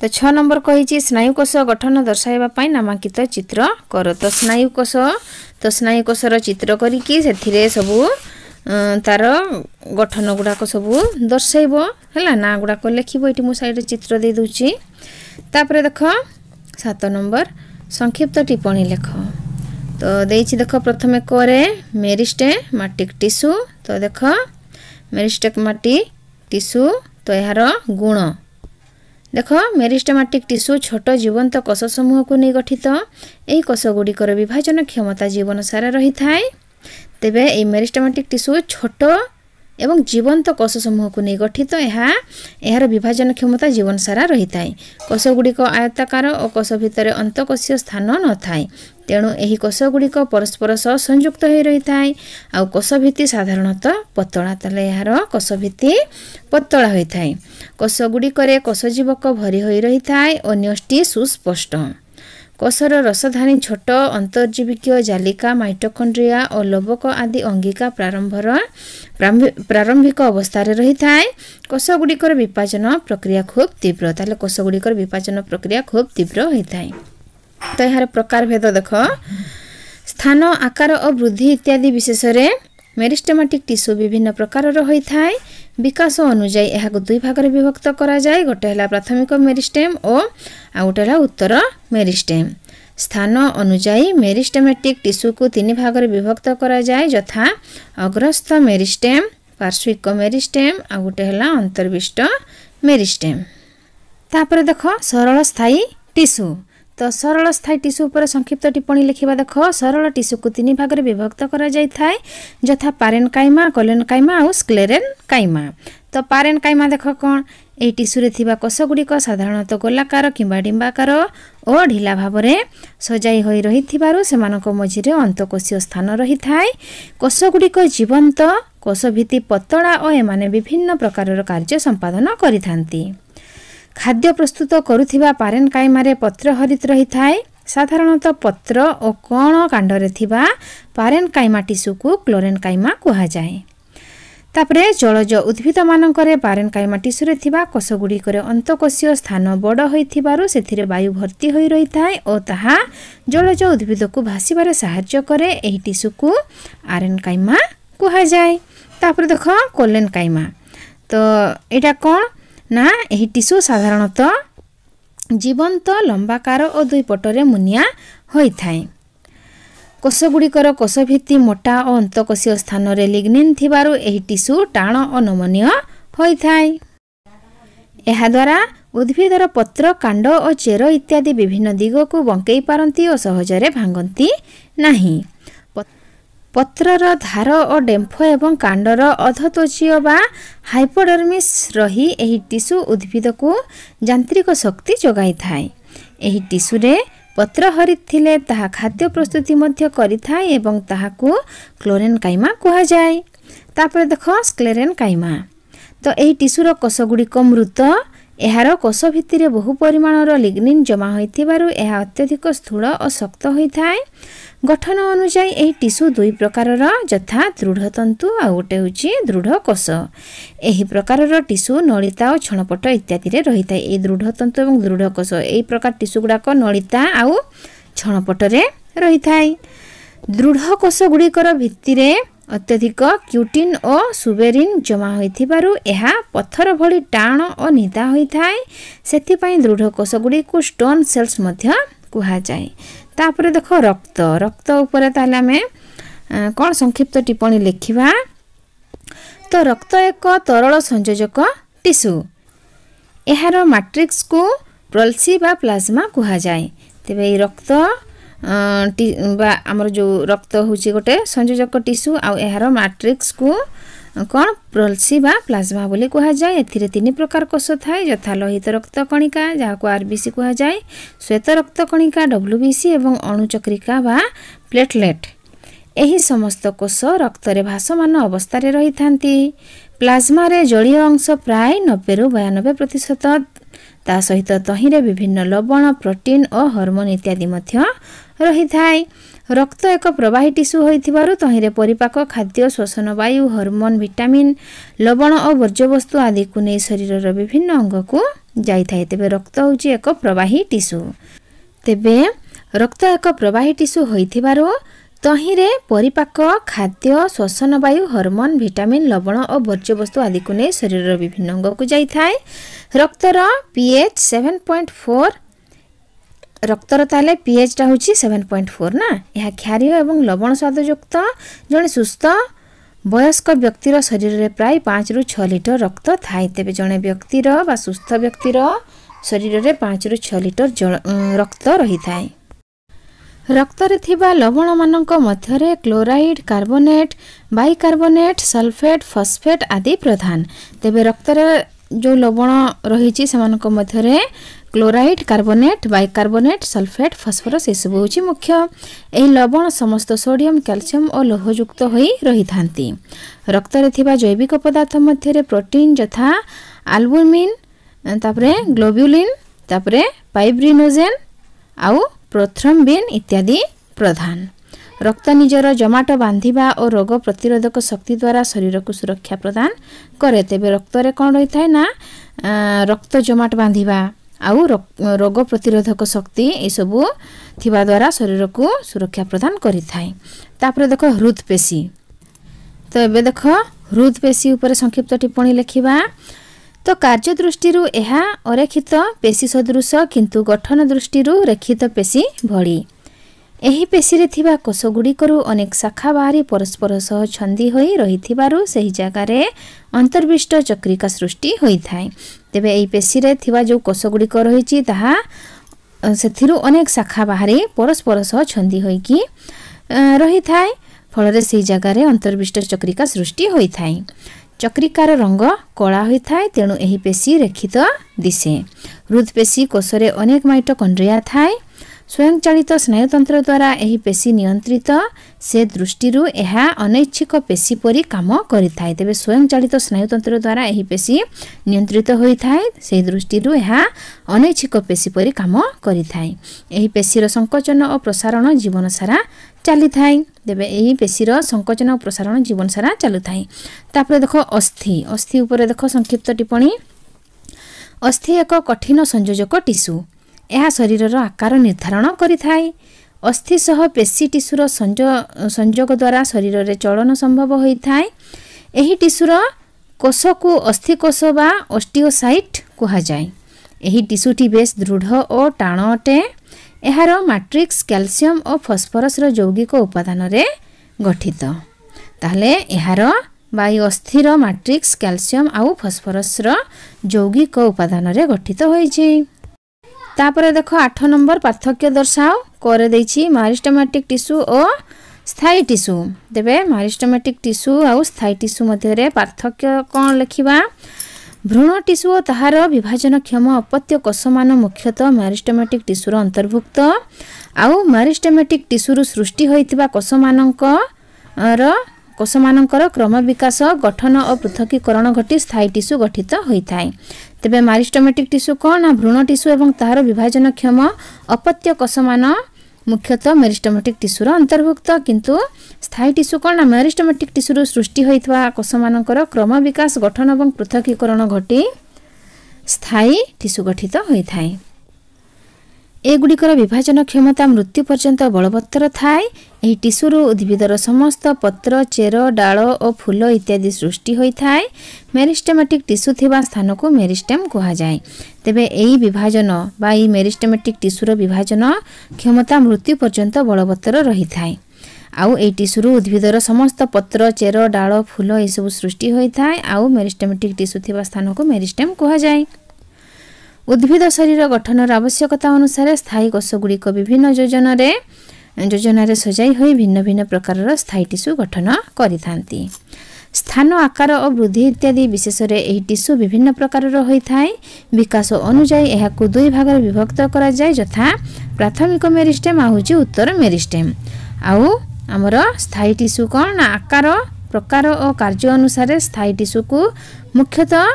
ତ ଛଅ ନମ୍ବର କହିଛି ସ୍ନାୟୁକୋଷ ଗଠନ ଦର୍ଶାଇବା ପାଇଁ ନାମାଙ୍କିତ ଚିତ୍ର କର ତ ସ୍ନାୟୁକୋଷ ତ ସ୍ନାୟୁକୋଷର ଚିତ୍ର କରିକି ସେଥିରେ ସବୁ ତାର ଗଠନ ଗୁଡ଼ାକ ସବୁ ଦର୍ଶାଇବ ହେଲା ନାଁ ଗୁଡ଼ାକ ଲେଖିବ ଏଇଠି ମୁଁ ସାଇଡ଼ରେ ଚିତ୍ର ଦେଇ ତାପରେ ଦେଖ ସାତ ନମ୍ବର ସଂକ୍ଷିପ୍ତ ଟିପ୍ପଣୀ ଲେଖ ତ ଦେଇଛି ଦେଖ ପ୍ରଥମେ କରେ ମେରିଷ୍ଟେମାଟିକ୍ ଟିସୁ ତ ଦେଖ ମେରିଷ୍ଟେକ୍ ମାଟି ଟିସୁ ତ ଏହାର ଗୁଣ ଦେଖ ମେରିଷ୍ଟମାଟିକ୍ ଟିସୁ ଛୋଟ ଜୀବନ୍ତ କୋଷ ସମୂହକୁ ନେଇ ଗଠିତ ଏହି କୋଷଗୁଡ଼ିକର ବିଭାଜନ କ୍ଷମତା ଜୀବନସାରା ରହିଥାଏ ତେବେ ଏହି ମେରିଷ୍ଟମାଟିକ୍ ଟିସୁ ଛୋଟ ଏବଂ ଜୀବନ୍ତ କୋଷ ସମୂହକୁ ନେଇ ଗଠିତ ଏହା ଏହାର ବିଭାଜନ କ୍ଷମତା ଜୀବନସାରା ରହିଥାଏ କୋଷଗୁଡ଼ିକ ଆୟତାକାର ଓ କୋଷ ଭିତରେ ଅନ୍ତଃକୋଷୀୟ ସ୍ଥାନ ନଥାଏ ତେଣୁ ଏହି କୋଷଗୁଡ଼ିକ ପରସ୍ପର ସହ ସଂଯୁକ୍ତ ହୋଇ ରହିଥାଏ ଆଉ କୋଷଭିତ୍ତି ସାଧାରଣତଃ ପତଳା ତାହେଲେ ଏହାର କୋଷଭିତ୍ତି ପତଳା ହୋଇଥାଏ କୋଷଗୁଡ଼ିକରେ ଜୀବକ ଭରି ହୋଇ ରହିଥାଏ ଓ ନ୍ୟଷ୍ଟି ସୁସ୍ପଷ୍ଟ କୋଷର ରସଧାନୀ ଛୋଟ ଅନ୍ତର୍ଜୀବିକୀୟ ଜାଲିକା ମାଇଟୋକଣ୍ଡ୍ରିଆ ଓ ଲୋବକ ଆଦି ଅଙ୍ଗିକା ପ୍ରାରମ୍ଭର ପ୍ରାରମ୍ଭିକ ଅବସ୍ଥାରେ ରହିଥାଏ କୋଷଗୁଡ଼ିକର ବିପାଚନ ପ୍ରକ୍ରିୟା ଖୁବ୍ ତୀବ୍ର ତାହେଲେ କୋଷଗୁଡ଼ିକର ବିପାଚନ ପ୍ରକ୍ରିୟା ଖୁବ୍ ତୀବ୍ର ହୋଇଥାଏ ତ ଏହାର ପ୍ରକାରଭେଦ ଦେଖ ସ୍ଥାନ ଆକାର ଓ ବୃଦ୍ଧି ଇତ୍ୟାଦି ବିଶେଷରେ ମେରିଷ୍ଟେମାଟିକ୍ ଟିସୁ ବିଭିନ୍ନ ପ୍ରକାରର ହୋଇଥାଏ ବିକାଶ ଅନୁଯାୟୀ ଏହାକୁ ଦୁଇ ଭାଗରେ ବିଭକ୍ତ କରାଯାଏ ଗୋଟେ ହେଲା ପ୍ରାଥମିକ ମେରିଷ୍ଟେମ୍ ଓ ଆଉ ଗୋଟେ ହେଲା ଉତ୍ତର ମେରିଷ୍ଟେମ୍ ସ୍ଥାନ ଅନୁଯାୟୀ ମେରିଷ୍ଟେମେଟିକ୍ ଟିସୁକୁ ତିନି ଭାଗରେ ବିଭକ୍ତ କରାଯାଏ ଯଥା ଅଗ୍ରସ୍ଥ ମେରିଷ୍ଟେମ୍ ପାର୍ଶ୍ୱିକ ମେରିଷ୍ଟେମ୍ ଆଉ ଗୋଟେ ହେଲା ଅନ୍ତର୍ବିଷ୍ଟ ମେରିଷ୍ଟେମ୍ ତାପରେ ଦେଖ ସରଳ ସ୍ଥାୟୀ ଟିସୁ ତ ସରଳ ସ୍ଥାୟୀ ଟିସୁ ଉପରେ ସଂକ୍ଷିପ୍ତ ଟିପ୍ପଣୀ ଲେଖିବା ଦେଖ ସରଳ ଟିସୁକୁ ତିନି ଭାଗରେ ବିଭକ୍ତ କରାଯାଇଥାଏ ଯଥା ପାରେନ୍ କାଇମା କଲେନ୍ କାଇମା ଆଉ ସ୍କ୍ଲେରେନ୍ କାଇମା ତ ପାରେନ୍ କାଇମା ଦେଖ କ'ଣ ଏହି ଟିସୁରେ ଥିବା କୋଷଗୁଡ଼ିକ ସାଧାରଣତଃ ଗୋଲାକାର କିମ୍ବା ଡିମ୍ବାକାର ଓ ଢିଲା ଭାବରେ ସଜାଇ ହୋଇ ରହିଥିବାରୁ ସେମାନଙ୍କ ମଝିରେ ଅନ୍ତକୋଷୀୟ ସ୍ଥାନ ରହିଥାଏ କୋଷଗୁଡ଼ିକ ଜୀବନ୍ତ କୋଷଭିତ୍ତି ପତଳା ଓ ଏମାନେ ବିଭିନ୍ନ ପ୍ରକାରର କାର୍ଯ୍ୟ ସମ୍ପାଦନ କରିଥାନ୍ତି ଖାଦ୍ୟ ପ୍ରସ୍ତୁତ କରୁଥିବା ପାରେନକାଇମାରେ ପତ୍ର ହରିତ ରହିଥାଏ ସାଧାରଣତଃ ପତ୍ର ଓ କଣ କାଣ୍ଡରେ ଥିବା ପାରେନକାଇମା ଟିସୁକୁ କ୍ଲୋରେନକାଇମା କୁହାଯାଏ ତାପରେ ଜଳଜ ଉଦ୍ଭିଦମାନଙ୍କରେ ପାରେନକାଇମା ଟିସୁରେ ଥିବା କୋଷଗୁଡ଼ିକରେ ଅନ୍ତକୋଷୀୟ ସ୍ଥାନ ବଡ଼ ହୋଇଥିବାରୁ ସେଥିରେ ବାୟୁ ଭର୍ତ୍ତି ହୋଇ ରହିଥାଏ ଓ ତାହା ଜଳଜ ଉଦ୍ଭିଦକୁ ଭାସିବାରେ ସାହାଯ୍ୟ କରେ ଏହି ଟିସୁକୁ ଆରେନକାଇମା କୁହାଯାଏ ତାପରେ ଦେଖ କୋଲେନକାଇମା ତ ଏଇଟା କ'ଣ ନା ଏହି ଟିସୁ ସାଧାରଣତଃ ଜୀବନ୍ତ ଲମ୍ବାକାର ଓ ଦୁଇପଟରେ ମୁନିଆ ହୋଇଥାଏ କୋଷଗୁଡ଼ିକର ଭିତ୍ତି ମୋଟା ଓ ଅନ୍ତକୋଷୀୟ ସ୍ଥାନରେ ଲିଗ୍ନିନ୍ ଥିବାରୁ ଏହି ଟିସୁ ଟାଣ ଓ ନମନୀୟ ହୋଇଥାଏ ଏହାଦ୍ୱାରା ଉଦ୍ଭିଦର ପତ୍ର କାଣ୍ଡ ଓ ଚେର ଇତ୍ୟାଦି ବିଭିନ୍ନ ଦିଗକୁ ବଙ୍କେଇ ପାରନ୍ତି ଓ ସହଜରେ ଭାଙ୍ଗନ୍ତି ନାହିଁ ପତ୍ରର ଧାର ଓ ଡେମ୍ଫ ଏବଂ କାଣ୍ଡର ଅଧତ୍ୱଚୀୟ ବା ହାଇପୋଡର୍ମିସ୍ ରହି ଏହି ଟିସୁ ଉଦ୍ଭିଦକୁ ଯାନ୍ତ୍ରିକ ଶକ୍ତି ଯୋଗାଇଥାଏ ଏହି ଟିସୁରେ ପତ୍ର ହରିଥିଲେ ତାହା ଖାଦ୍ୟ ପ୍ରସ୍ତୁତି ମଧ୍ୟ କରିଥାଏ ଏବଂ ତାହାକୁ କ୍ଲୋରେନ୍ କାଇମା କୁହାଯାଏ ତାପରେ ଦେଖ ସ୍କ୍ଲେରେନ୍ କାଇମା ତ ଏହି ଟିସୁର କୋଷଗୁଡ଼ିକ ମୃତ ଏହାର କୋଷ ଭିତ୍ତିରେ ବହୁ ପରିମାଣର ଲିଗ୍ନିନ୍ ଜମା ହୋଇଥିବାରୁ ଏହା ଅତ୍ୟଧିକ ସ୍ଥୂଳ ଓ ଶକ୍ତ ହୋଇଥାଏ ଗଠନ ଅନୁଯାୟୀ ଏହି ଟିସୁ ଦୁଇ ପ୍ରକାରର ଯଥା ଦୃଢ଼ତନ୍ତୁ ଆଉ ଗୋଟିଏ ହେଉଛି ଦୃଢ଼ କୋଷ ଏହି ପ୍ରକାରର ଟିସୁ ନଳିତା ଓ ଛଣପଟ ଇତ୍ୟାଦିରେ ରହିଥାଏ ଏହି ଦୃଢ଼ତନ୍ତୁ ଏବଂ ଦୃଢ଼ କୋଷ ଏହି ପ୍ରକାର ଟିସୁ ଗୁଡ଼ାକ ନଳିତା ଆଉ ଛଣପଟରେ ରହିଥାଏ ଦୃଢ଼ କୋଷ ଗୁଡ଼ିକର ଭିତ୍ତିରେ ଅତ୍ୟଧିକ କ୍ୟୁଟିନ୍ ଓ ସୁବେରିନ୍ ଜମା ହୋଇଥିବାରୁ ଏହା ପଥର ଭଳି ଟାଣ ଓ ନିଦା ହୋଇଥାଏ ସେଥିପାଇଁ ଦୃଢ଼ ଗୁଡ଼ିକୁ ଷ୍ଟୋନ୍ ସେଲ୍ସ ମଧ୍ୟ କୁହାଯାଏ ତାପରେ ଦେଖ ରକ୍ତ ରକ୍ତ ଉପରେ ତାହେଲେ ଆମେ କ'ଣ ସଂକ୍ଷିପ୍ତ ଟିପ୍ପଣୀ ଲେଖିବା ତ ରକ୍ତ ଏକ ତରଳ ସଂଯୋଜକ ଟିସୁ ଏହାର ମାଟ୍ରିକ୍ସକୁ ପ୍ରଲ୍ସି ବା ପ୍ଲାଜମା କୁହାଯାଏ ତେବେ ଏହି ରକ୍ତ ବା ଆମର ଯେଉଁ ରକ୍ତ ହେଉଛି ଗୋଟେ ସଂଯୋଜକ ଟିସୁ ଆଉ ଏହାର ମାଟ୍ରିକ୍ସକୁ କ'ଣ ପ୍ରଲ୍ସି ବା ପ୍ଲାଜମା ବୋଲି କୁହାଯାଏ ଏଥିରେ ତିନି ପ୍ରକାର କୋଷ ଥାଏ ଯଥା ଲୋହିତ ରକ୍ତ କଣିକା ଯାହାକୁ ଆର୍ ବି ସି କୁହାଯାଏ ଶ୍ୱେତ ରକ୍ତ କଣିକା ଡବ୍ଲୁ ବି ସି ଏବଂ ଅଣୁଚକ୍ରିକା ବା ପ୍ଲେଟଲେଟ୍ ଏହି ସମସ୍ତ କୋଷ ରକ୍ତରେ ଭାସମାନ ଅବସ୍ଥାରେ ରହିଥାନ୍ତି ପ୍ଲାଜମାରେ ଜଳୀୟ ଅଂଶ ପ୍ରାୟ ନବେରୁ ବୟାନବେ ପ୍ରତିଶତ ତା ସହିତ ତହିଁରେ ବିଭିନ୍ନ ଲବଣ ପ୍ରୋଟିନ୍ ଓ ହରମୋନ୍ ଇତ୍ୟାଦି ମଧ୍ୟ ରହିଥାଏ ରକ୍ତ ଏକ ପ୍ରବାହୀ ଟିସୁ ହୋଇଥିବାରୁ ତହିଁରେ ପରିପାକ ଖାଦ୍ୟ ଶ୍ୱସନ ବାୟୁ ହରମୋନ୍ ଭିଟାମିନ୍ ଲବଣ ଓ ବର୍ଜ୍ୟବସ୍ତୁ ଆଦିକୁ ନେଇ ଶରୀରର ବିଭିନ୍ନ ଅଙ୍ଗକୁ ଯାଇଥାଏ ତେବେ ରକ୍ତ ହେଉଛି ଏକ ପ୍ରବାହୀ ଟିସୁ ତେବେ ରକ୍ତ ଏକ ପ୍ରବାହୀ ଟିସୁ ହୋଇଥିବାରୁ ତହିଁରେ ପରିପାକ ଖାଦ୍ୟ ଶ୍ୱସନ ବାୟୁ ହରମୋନ୍ ଭିଟାମିନ୍ ଲବଣ ଓ ବର୍ଜ୍ୟବସ୍ତୁ ଆଦିକୁ ନେଇ ଶରୀରର ବିଭିନ୍ନ ଅଙ୍ଗକୁ ଯାଇଥାଏ ରକ୍ତର ପିଏଚ୍ ସେଭେନ୍ ପଏଣ୍ଟ ଫୋର୍ ରକ୍ତର ତାହେଲେ ପିଏଚ୍ଟା ହେଉଛି ସେଭେନ୍ ପଏଣ୍ଟ ଫୋର୍ ନା ଏହା କ୍ଷାରୀୟ ଏବଂ ଲବଣ ସ୍ୱାଦଯୁକ୍ତ ଜଣେ ସୁସ୍ଥ ବୟସ୍କ ବ୍ୟକ୍ତିର ଶରୀରରେ ପ୍ରାୟ ପାଞ୍ଚରୁ ଛଅ ଲିଟର ରକ୍ତ ଥାଏ ତେବେ ଜଣେ ବ୍ୟକ୍ତିର ବା ସୁସ୍ଥ ବ୍ୟକ୍ତିର ଶରୀରରେ ପାଞ୍ଚରୁ ଛଅ ଲିଟର ରକ୍ତ ରହିଥାଏ ରକ୍ତରେ ଥିବା ଲବଣମାନଙ୍କ ମଧ୍ୟରେ chloride carbonate bicarbonate sulphate phosphate ଆଦି ପ୍ରଧାନ ତେବେ ରକ୍ତରେ ଯେଉଁ ଲବଣ ରହିଛି ସେମାନଙ୍କ ମଧ୍ୟରେ chloride carbonate bicarbonate sulphate phosphorus ଏସବୁ ହେଉଛି ମୁଖ୍ୟ ଏହି ଲବଣ ସମସ୍ତ ସୋଡ଼ିୟମ୍ କ୍ୟାଲସିୟମ୍ ଓ ଲୌହଯୁକ୍ତ ହୋଇ ରହିଥାନ୍ତି ରକ୍ତରେ ଥିବା ଜୈବିକ ପଦାର୍ଥ ମଧ୍ୟରେ ପ୍ରୋଟିନ୍ ଯଥା ଆଲବୁମିନ୍ ତାପରେ ଗ୍ଲୋବ୍ୟୁଲିନ୍ ତାପରେ ପାଇବ୍ରିନୋଜେନ୍ ଆଉ ପ୍ରୋଥ୍ରମ୍ବିନ୍ ଇତ୍ୟାଦି ପ୍ରଧାନ ରକ୍ତ ନିଜର ଜମାଟ ବାନ୍ଧିବା ଓ ରୋଗ ପ୍ରତିରୋଧକ ଶକ୍ତି ଦ୍ୱାରା ଶରୀରକୁ ସୁରକ୍ଷା ପ୍ରଦାନ କରେ ତେବେ ରକ୍ତରେ କ'ଣ ରହିଥାଏ ନା ରକ୍ତ ଜମାଟ ବାନ୍ଧିବା ଆଉ ରୋଗ ପ୍ରତିରୋଧକ ଶକ୍ତି ଏସବୁ ଥିବା ଦ୍ୱାରା ଶରୀରକୁ ସୁରକ୍ଷା ପ୍ରଦାନ କରିଥାଏ ତାପରେ ଦେଖ ହୃଦପେଶୀ ତ ଏବେ ଦେଖ ପେଶୀ ଉପରେ ସଂକ୍ଷିପ୍ତ ଟିପ୍ପଣୀ ଲେଖିବା ତ କାର୍ଯ୍ୟ ଦୃଷ୍ଟିରୁ ଏହା ଅରେଖିତ ପେଶୀ ସଦୃଶ କିନ୍ତୁ ଗଠନ ଦୃଷ୍ଟିରୁ ରେଖିତ ପେଶୀ ଭଳି ଏହି ପେଶୀରେ ଥିବା କୋଷଗୁଡ଼ିକରୁ ଅନେକ ଶାଖା ବାହାରି ପରସ୍ପର ସହ ଛନ୍ଦି ହୋଇ ରହିଥିବାରୁ ସେହି ଜାଗାରେ ଅନ୍ତର୍ବିଷ୍ଟ ଚକ୍ରିକା ସୃଷ୍ଟି ହୋଇଥାଏ ତେବେ ଏହି ପେଶୀରେ ଥିବା ଯେଉଁ କୋଷଗୁଡ଼ିକ ରହିଛି ତାହା ସେଥିରୁ ଅନେକ ଶାଖା ବାହାରି ପରସ୍ପର ସହ ଛନ୍ଦି ହୋଇକି ରହିଥାଏ ଫଳରେ ସେହି ଜାଗାରେ ଅନ୍ତର୍ବିଷ୍ଟ ଚକ୍ରିକା ସୃଷ୍ଟି ହୋଇଥାଏ ଚକ୍ରିକାର ରଙ୍ଗ କଳା ହୋଇଥାଏ ତେଣୁ ଏହି ପେଶୀ ରେଖିତ ଦିଶେ ହୃଦପେଶୀ କୋଷରେ ଅନେକ ମାଇଟୋକଣ୍ଡ୍ରିଆ ଥାଏ ସ୍ୱୟଂଚାଳିତ ସ୍ନାୟୁତନ୍ତ୍ର ଦ୍ୱାରା ଏହି ପେଶୀ ନିୟନ୍ତ୍ରିତ ସେ ଦୃଷ୍ଟିରୁ ଏହା ଅନୈଚ୍ଛିକ ପେଶୀ ପରି କାମ କରିଥାଏ ତେବେ ସ୍ୱୟଂଚାଳିତ ସ୍ନାୟୁତନ୍ତ୍ର ଦ୍ୱାରା ଏହି ପେଶୀ ନିୟନ୍ତ୍ରିତ ହୋଇଥାଏ ସେହି ଦୃଷ୍ଟିରୁ ଏହା ଅନୈଚ୍ଛିକ ପେଶୀ ପରି କାମ କରିଥାଏ ଏହି ପେଶୀର ସଙ୍କୋଚନ ଓ ପ୍ରସାରଣ ଜୀବନସାରା ଚାଲିଥାଏ ତେବେ ଏହି ପେଶୀର ସଙ୍କୋଚନ ଓ ପ୍ରସାରଣ ଜୀବନସାରା ଚାଲୁଥାଏ ତାପରେ ଦେଖ ଅସ୍ଥି ଅସ୍ଥି ଉପରେ ଦେଖ ସଂକ୍ଷିପ୍ତ ଟିପ୍ପଣୀ ଅସ୍ଥି ଏକ କଠିନ ସଂଯୋଜକ ଟିସୁ ଏହା ଶରୀରର ଆକାର ନିର୍ଦ୍ଧାରଣ କରିଥାଏ ଅସ୍ଥି ସହ ପେଶୀ ଟିସୁର ସଂଯୋଗ ଦ୍ୱାରା ଶରୀରରେ ଚଳନ ସମ୍ଭବ ହୋଇଥାଏ ଏହି ଟିସୁର କୋଷକୁ ଅସ୍ଥି କୋଷ ବା ଅଷ୍ଟିଓସାଇଟ୍ କୁହାଯାଏ ଏହି ଟିସୁଟି ବେଶ୍ ଦୃଢ଼ ଓ ଟାଣ ଅଟେ ଏହାର ମାଟ୍ରିକ୍ସ କ୍ୟାଲସିୟମ୍ ଓ ଫସ୍ଫରସ୍ର ଯୌଗିକ ଉପାଦାନରେ ଗଠିତ ତାହେଲେ ଏହାର ବାୟୁ ଅସ୍ଥିର ମାଟ୍ରିକ୍ସ କ୍ୟାଲସିୟମ୍ ଆଉ ଫସ୍ଫରସ୍ର ଯୌଗିକ ଉପାଦାନରେ ଗଠିତ ହୋଇଛି ତାପରେ ଦେଖ ଆଠ ନମ୍ବର ପାର୍ଥକ୍ୟ ଦର୍ଶାଅ କରିଦେଇଛି ମାରିଷ୍ଟମାଟିକ୍ ଟିସୁ ଓ ସ୍ଥାୟୀ ଟିସୁ ତେବେ ମାରିଷ୍ଟମାଟିକ୍ ଟିସୁ ଆଉ ସ୍ଥାୟୀ ଟିସୁ ମଧ୍ୟରେ ପାର୍ଥକ୍ୟ କ'ଣ ଲେଖିବା ଭ୍ରୂଣ ଟିସୁ ଓ ତାହାର ବିଭାଜନ କ୍ଷମ ଅପତ୍ୟ କୋଷମାନ ମୁଖ୍ୟତଃ ମାରିଷ୍ଟମାଟିକ୍ ଟିସୁର ଅନ୍ତର୍ଭୁକ୍ତ ଆଉ ମାରିଷ୍ଟମାଟିକ୍ ଟିସୁରୁ ସୃଷ୍ଟି ହୋଇଥିବା କୋଷମାନଙ୍କର କୋଷମାନଙ୍କର ବିକାଶ ଗଠନ ଓ ପୃଥକୀକରଣ ଘଟି ସ୍ଥାୟୀ ଟିସୁ ଗଠିତ ହୋଇଥାଏ ତେବେ ମାରିଷ୍ଟୋମେଟିକ୍ ଟିସୁ କ'ଣ ନା ଭ୍ରୂଣ ଟିସୁ ଏବଂ ତାହାର ବିଭାଜନ କ୍ଷମ ଅପତ୍ୟ କୋଷମାନ ମୁଖ୍ୟତଃ ମେରିଷ୍ଟୋମେଟିକ୍ ଟିସୁର ଅନ୍ତର୍ଭୁକ୍ତ କିନ୍ତୁ ସ୍ଥାୟୀ ଟିସୁ କ'ଣ ନା ମେରିଷ୍ଟୋମେଟିକ୍ ଟିସୁରୁ ସୃଷ୍ଟି ହୋଇଥିବା କୋଷମାନଙ୍କର ବିକାଶ ଗଠନ ଏବଂ ପୃଥକୀକରଣ ଘଟି ସ୍ଥାୟୀ ଟିସୁ ଗଠିତ ହୋଇଥାଏ ଏଗୁଡ଼ିକର ବିଭାଜନ କ୍ଷମତା ମୃତ୍ୟୁ ପର୍ଯ୍ୟନ୍ତ ବଳବତ୍ତର ଥାଏ ଏହି ଟିସୁରୁ ଉଦ୍ଭିଦର ସମସ୍ତ ପତ୍ର ଚେର ଡାଳ ଓ ଫୁଲ ଇତ୍ୟାଦି ସୃଷ୍ଟି ହୋଇଥାଏ ମେରିଷ୍ଟେମାଟିକ୍ ଟିସୁ ଥିବା ସ୍ଥାନକୁ ମେରିଷ୍ଟେମ୍ କୁହାଯାଏ ତେବେ ଏହି ବିଭାଜନ ବା ଏହି ମେରିଷ୍ଟେମାଟିକ୍ ଟିସୁର ବିଭାଜନ କ୍ଷମତା ମୃତ୍ୟୁ ପର୍ଯ୍ୟନ୍ତ ବଳବତ୍ତର ରହିଥାଏ ଆଉ ଏହି ଟିସୁରୁ ଉଦ୍ଭିଦର ସମସ୍ତ ପତ୍ର ଚେର ଡାଳ ଫୁଲ ଏସବୁ ସୃଷ୍ଟି ହୋଇଥାଏ ଆଉ ମେରିଷ୍ଟେମାଟିକ୍ ଟିସୁ ଥିବା ସ୍ଥାନକୁ ମେରିଷ୍ଟେମ୍ କୁହାଯାଏ ଉଦ୍ଭିଦ ଶରୀର ଗଠନର ଆବଶ୍ୟକତା ଅନୁସାରେ ସ୍ଥାୟୀ କୋଷଗୁଡ଼ିକ ବିଭିନ୍ନ ଯୋଜନାରେ ଯୋଜନାରେ ସଜାଇ ହୋଇ ଭିନ୍ନ ଭିନ୍ନ ପ୍ରକାରର ସ୍ଥାୟୀ ଟିସୁ ଗଠନ କରିଥାନ୍ତି ସ୍ଥାନ ଆକାର ଓ ବୃଦ୍ଧି ଇତ୍ୟାଦି ବିଶେଷରେ ଏହି ଟିସୁ ବିଭିନ୍ନ ପ୍ରକାରର ହୋଇଥାଏ ବିକାଶ ଅନୁଯାୟୀ ଏହାକୁ ଦୁଇ ଭାଗରେ ବିଭକ୍ତ କରାଯାଏ ଯଥା ପ୍ରାଥମିକ ମେରିଷ୍ଟେମ୍ ଆଉ ହେଉଛି ଉତ୍ତର ମେରିଷ୍ଟେମ୍ ଆଉ ଆମର ସ୍ଥାୟୀ ଟିସୁ କ'ଣ ନା ଆକାର ପ୍ରକାର ଓ କାର୍ଯ୍ୟ ଅନୁସାରେ ସ୍ଥାୟୀ ଟିସୁକୁ ମୁଖ୍ୟତଃ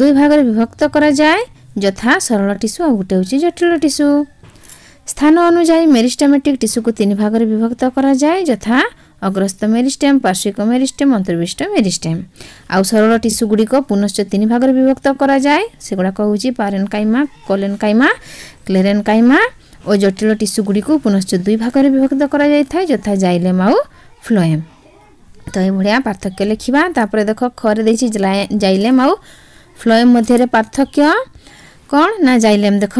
ଦୁଇ ଭାଗରେ ବିଭକ୍ତ କରାଯାଏ যথা সরল টিস্যু আর গোটে হচ্ছে জটিল টিস্যু স্থান অনুযায়ী মেরিস্টামেটিক টিস্যুকে তিন ভাগরে বিভক্ত করা যায় যথা অগ্রস্থ মেরিস্টেম পার্শ্বিক মেরিস্টেম অন্তর্বিষ্ট মেরিস্টেম আউ সরল টিস্যুগুড়িক পুনশ্চ তিন ভাগরে বিভক্ত করা যায় সেগুড়াক হচ্ছে পারেনকাইমা কোলেনকাইমা ক্লেরেনকাইমা ও জটিল টিস্যুগুড়িক পুনশ্চ দুই ভাগরে বিভক্ত করা যাই যথা জাইলেম আউ ফ্লোয়েম তো এইভাবে পার্থক্য লেখা তাপরে দেখ খরে দিয়েছি জাইলেম আউ ফ্লোয়েম মধ্যে পার্থক্য କ'ଣ ନା ଜାଇଲେମ୍ ଦେଖ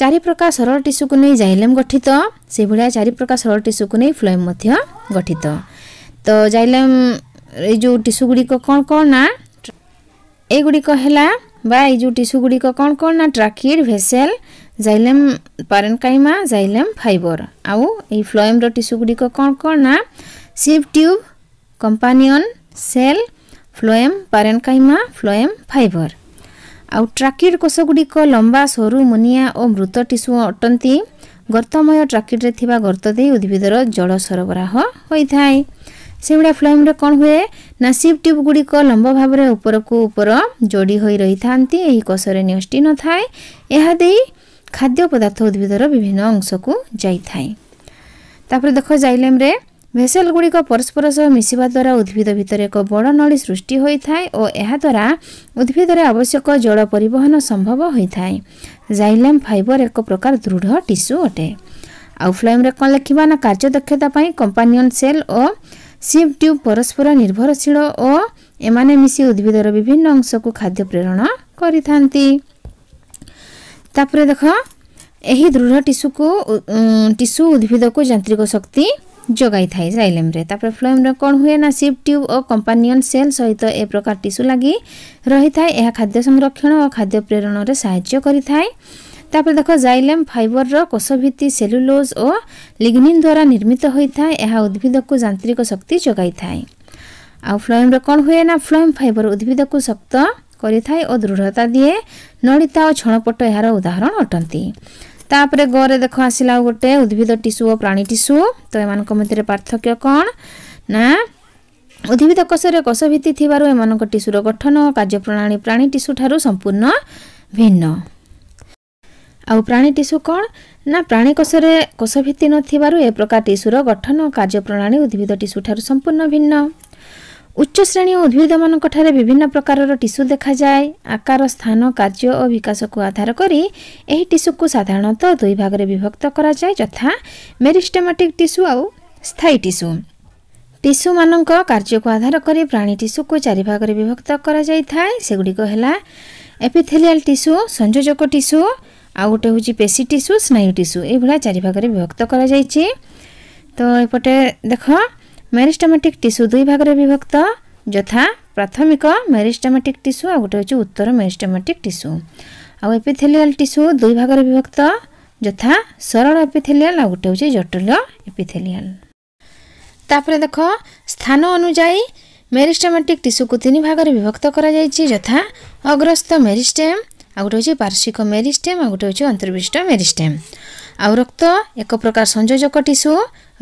ଚାରି ପ୍ରକାର ସରଳ ଟିସୁକୁ ନେଇ ଜାଇଲେମ୍ ଗଠିତ ସେଭଳିଆ ଚାରି ପ୍ରକାର ସରଳ ଟିସୁକୁ ନେଇ ଫ୍ଲୋଏମ୍ ମଧ୍ୟ ଗଠିତ ତ ଜାଇଲେମ୍ ଏଇ ଯେଉଁ ଟିସୁ ଗୁଡ଼ିକ କ'ଣ କ'ଣ ନା ଏଗୁଡ଼ିକ ହେଲା ବା ଏଇ ଯେଉଁ ଟିସୁ ଗୁଡ଼ିକ କ'ଣ କ'ଣ ନା tracheid vessel xylem parenchyma xylem fibre ଆଉ ଏଇ ଫ୍ଲୋଏମ୍ର ଟିସୁ ଗୁଡ଼ିକ କ'ଣ କ'ଣ ନା sieve tube companion cell phloem parenchyma phloem fibre ଆଉ ଟ୍ରାକିଡ୍ କୋଷଗୁଡ଼ିକ ଲମ୍ବା ସରୁ ମୁନିଆ ଓ ମୃତ ଟିସୁ ଅଟନ୍ତି ଗର୍ତ୍ତମୟ ଟ୍ରାକିଡ୍ରେ ଥିବା ଗର୍ତ୍ତ ଦେଇ ଉଦ୍ଭିଦର ଜଳ ସରବରାହ ହୋଇଥାଏ ସେଭଳିଆ ଫ୍ଲେମ୍ରେ କ'ଣ ହୁଏ ନା ସିପ୍ ଟ୍ୟୁବ୍ ଗୁଡ଼ିକ ଲମ୍ବ ଭାବରେ ଉପରକୁ ଉପର ଯୋଡ଼ି ହୋଇ ରହିଥାନ୍ତି ଏହି କୋଷରେ ନିଷ୍ଟି ନଥାଏ ଏହା ଦେଇ ଖାଦ୍ୟ ପଦାର୍ଥ ଉଦ୍ଭିଦର ବିଭିନ୍ନ ଅଂଶକୁ ଯାଇଥାଏ ତାପରେ ଦେଖ ଜାଇଲେମ୍ରେ ଗୁଡ଼ିକ ପରସ୍ପର ସହ ମିଶିବା ଦ୍ୱାରା ଉଦ୍ଭିଦ ଭିତରେ ଏକ ବଡ଼ ନଳୀ ସୃଷ୍ଟି ହୋଇଥାଏ ଓ ଏହାଦ୍ୱାରା ଉଦ୍ଭିଦରେ ଆବଶ୍ୟକ ଜଳ ପରିବହନ ସମ୍ଭବ ହୋଇଥାଏ ଜାଇଲେମ୍ ଫାଇବର ଏକ ପ୍ରକାର ଦୃଢ଼ ଟିସୁ ଅଟେ ଆଉ ଫ୍ଲେମ୍ରେ କ'ଣ ଲେଖିବା ନା କାର୍ଯ୍ୟ ଦକ୍ଷତା ପାଇଁ କମ୍ପାନିଅନ୍ ସେଲ୍ ଓ ସିପ୍ ଟ୍ୟୁବ୍ ପରସ୍ପର ନିର୍ଭରଶୀଳ ଓ ଏମାନେ ମିଶି ଉଦ୍ଭିଦର ବିଭିନ୍ନ ଅଂଶକୁ ଖାଦ୍ୟ ପ୍ରେରଣ କରିଥାନ୍ତି ତାପରେ ଦେଖ ଏହି ଦୃଢ଼ ଟିସୁକୁ ଟିସୁ ଉଦ୍ଭିଦକୁ ଯାନ୍ତ୍ରିକ ଶକ୍ତି যোগাই থাকে জাইলেমরে তারপরে ফ্লোয়েমরে କ'ଣ ହୁଏ ନା ସିପ୍ ଟ୍ୟୁବ୍ ଓ କମ୍ପାନିଅନ୍ ସେଲ୍ ସହିତ ଏ ପ୍ରକାର ଟିସୁ ଲାଗି ରହିଥାଏ ଏହା ଖାଦ୍ୟ ସଂରକ୍ଷଣ ଓ ଖାଦ୍ୟ ପ୍ରେରଣରେ ସାହାଯ୍ୟ କରିଥାଏ ତାପରେ ଦେଖ ଜାଇଲେମ୍ ଫାଇବରର କୋଷଭିତ୍ତି ସେଲୁଲୋଜ୍ ଓ ଲିଗ୍ନିନ୍ ଦ୍ୱାରା ନିର୍ମିତ ହୋଇଥାଏ ଏହା ଉଦ୍ଭିଦକୁ ଯାନ୍ତ୍ରିକ ଶକ୍ତି ଯୋଗାଇଥାଏ ଆଉ ଫ୍ଲୋଏମ୍ରେ କ'ଣ ହୁଏ ନା ଫ୍ଲୋଏମ୍ ଫାଇବର ଉଦ୍ଭିଦକୁ ଶକ୍ତ କରିଥାଏ ଓ ଦୃଢ଼ତା ଦିଏ ନଳିତା ଓ ଛଣପଟ ଏହାର ଉଦାହରଣ ଅଟନ୍ତି ତାପରେ ଗରେ ଦେଖ ଆସିଲା ଆଉ ଗୋଟେ ଉଦ୍ଭିଦ ଟିସୁ ଓ ପ୍ରାଣୀ ଟିସୁ ତ ଏମାନଙ୍କ ମଧ୍ୟରେ ପାର୍ଥକ୍ୟ କ'ଣ ନା ଉଦ୍ଭିଦ କୋଷରେ କୋଷ ଭିତ୍ତି ଥିବାରୁ ଏମାନଙ୍କ ଟିସୁର ଗଠନ କାର୍ଯ୍ୟପ୍ରଣାଳୀ ପ୍ରାଣୀ ଟିସୁ ଠାରୁ ସମ୍ପୂର୍ଣ୍ଣ ଭିନ୍ନ ଆଉ ପ୍ରାଣୀ ଟିସୁ କ'ଣ ନା ପ୍ରାଣୀ କୋଷରେ କୋଷ ଭିତ୍ତି ନଥିବାରୁ ଏ ପ୍ରକାର ଟିସୁର ଗଠନ କାର୍ଯ୍ୟପ୍ରଣାଳୀ ଉଦ୍ଭିଦ ଟିସୁ ଠାରୁ ସମ୍ପୂର୍ଣ୍ଣ ଭିନ୍ନ ଉଚ୍ଚ ଶ୍ରେଣୀ ଉଦ୍ଭିଦମାନଙ୍କଠାରେ ବିଭିନ୍ନ ପ୍ରକାରର ଟିସୁ ଦେଖାଯାଏ ଆକାର ସ୍ଥାନ କାର୍ଯ୍ୟ ଓ ବିକାଶକୁ ଆଧାର କରି ଏହି ଟିସୁକୁ ସାଧାରଣତଃ ଦୁଇ ଭାଗରେ ବିଭକ୍ତ କରାଯାଏ ଯଥା ମେରିଷ୍ଟେମାଟିକ୍ ଟିସୁ ଆଉ ସ୍ଥାୟୀ ଟିସୁ ଟିସୁମାନଙ୍କ କାର୍ଯ୍ୟକୁ ଆଧାର କରି ପ୍ରାଣୀ ଟିସୁକୁ ଚାରି ଭାଗରେ ବିଭକ୍ତ କରାଯାଇଥାଏ ସେଗୁଡ଼ିକ ହେଲା ଏପିଥେଲିଆଲ୍ ଟିସୁ ସଂଯୋଜକ ଟିସୁ ଆଉ ଗୋଟେ ହେଉଛି ପେଶୀ ଟିସୁ ସ୍ନାୟୁ ଟିସୁ ଏଇଭଳିଆ ଚାରି ଭାଗରେ ବିଭକ୍ତ କରାଯାଇଛି ତ ଏପଟେ ଦେଖ ମେରିଷ୍ଟମାଟିକ୍ ଟିସୁ ଦୁଇ ଭାଗରେ ବିଭକ୍ତ ଯଥା ପ୍ରାଥମିକ ମେରିଷ୍ଟମାଟିକ୍ ଟିସୁ ଆଉ ଗୋଟେ ହେଉଛି ଉତ୍ତର ମେରିଷ୍ଟମାଟିକ୍ ଟିସୁ ଆଉ ଏପିଥେଲିଆଲ୍ ଟିସୁ ଦୁଇ ଭାଗରେ ବିଭକ୍ତ ଯଥା ସରଳ ଏପିଥେଲିଆଲ୍ ଆଉ ଗୋଟେ ହେଉଛି ଜଟିଳ ଏପିଥେଲିଆଲ୍ ତାପରେ ଦେଖ ସ୍ଥାନ ଅନୁଯାୟୀ ମେରିଷ୍ଟମାଟିକ୍ ଟିସୁକୁ ତିନି ଭାଗରେ ବିଭକ୍ତ କରାଯାଇଛି ଯଥା ଅଗ୍ରସ୍ତ ମେରିଷ୍ଟେମ୍ ଆଉ ଗୋଟେ ହେଉଛି ପାର୍ଶ୍ୱିକ ମେରିଷ୍ଟେମ୍ ଆଉ ଗୋଟେ ହେଉଛି ଅନ୍ତର୍ବିଷ୍ଟ ମେରିଷ୍ଟେମ୍ ଆଉ ରକ୍ତ ଏକ ପ୍ରକାର ସଂଯୋଜକ ଟିସୁ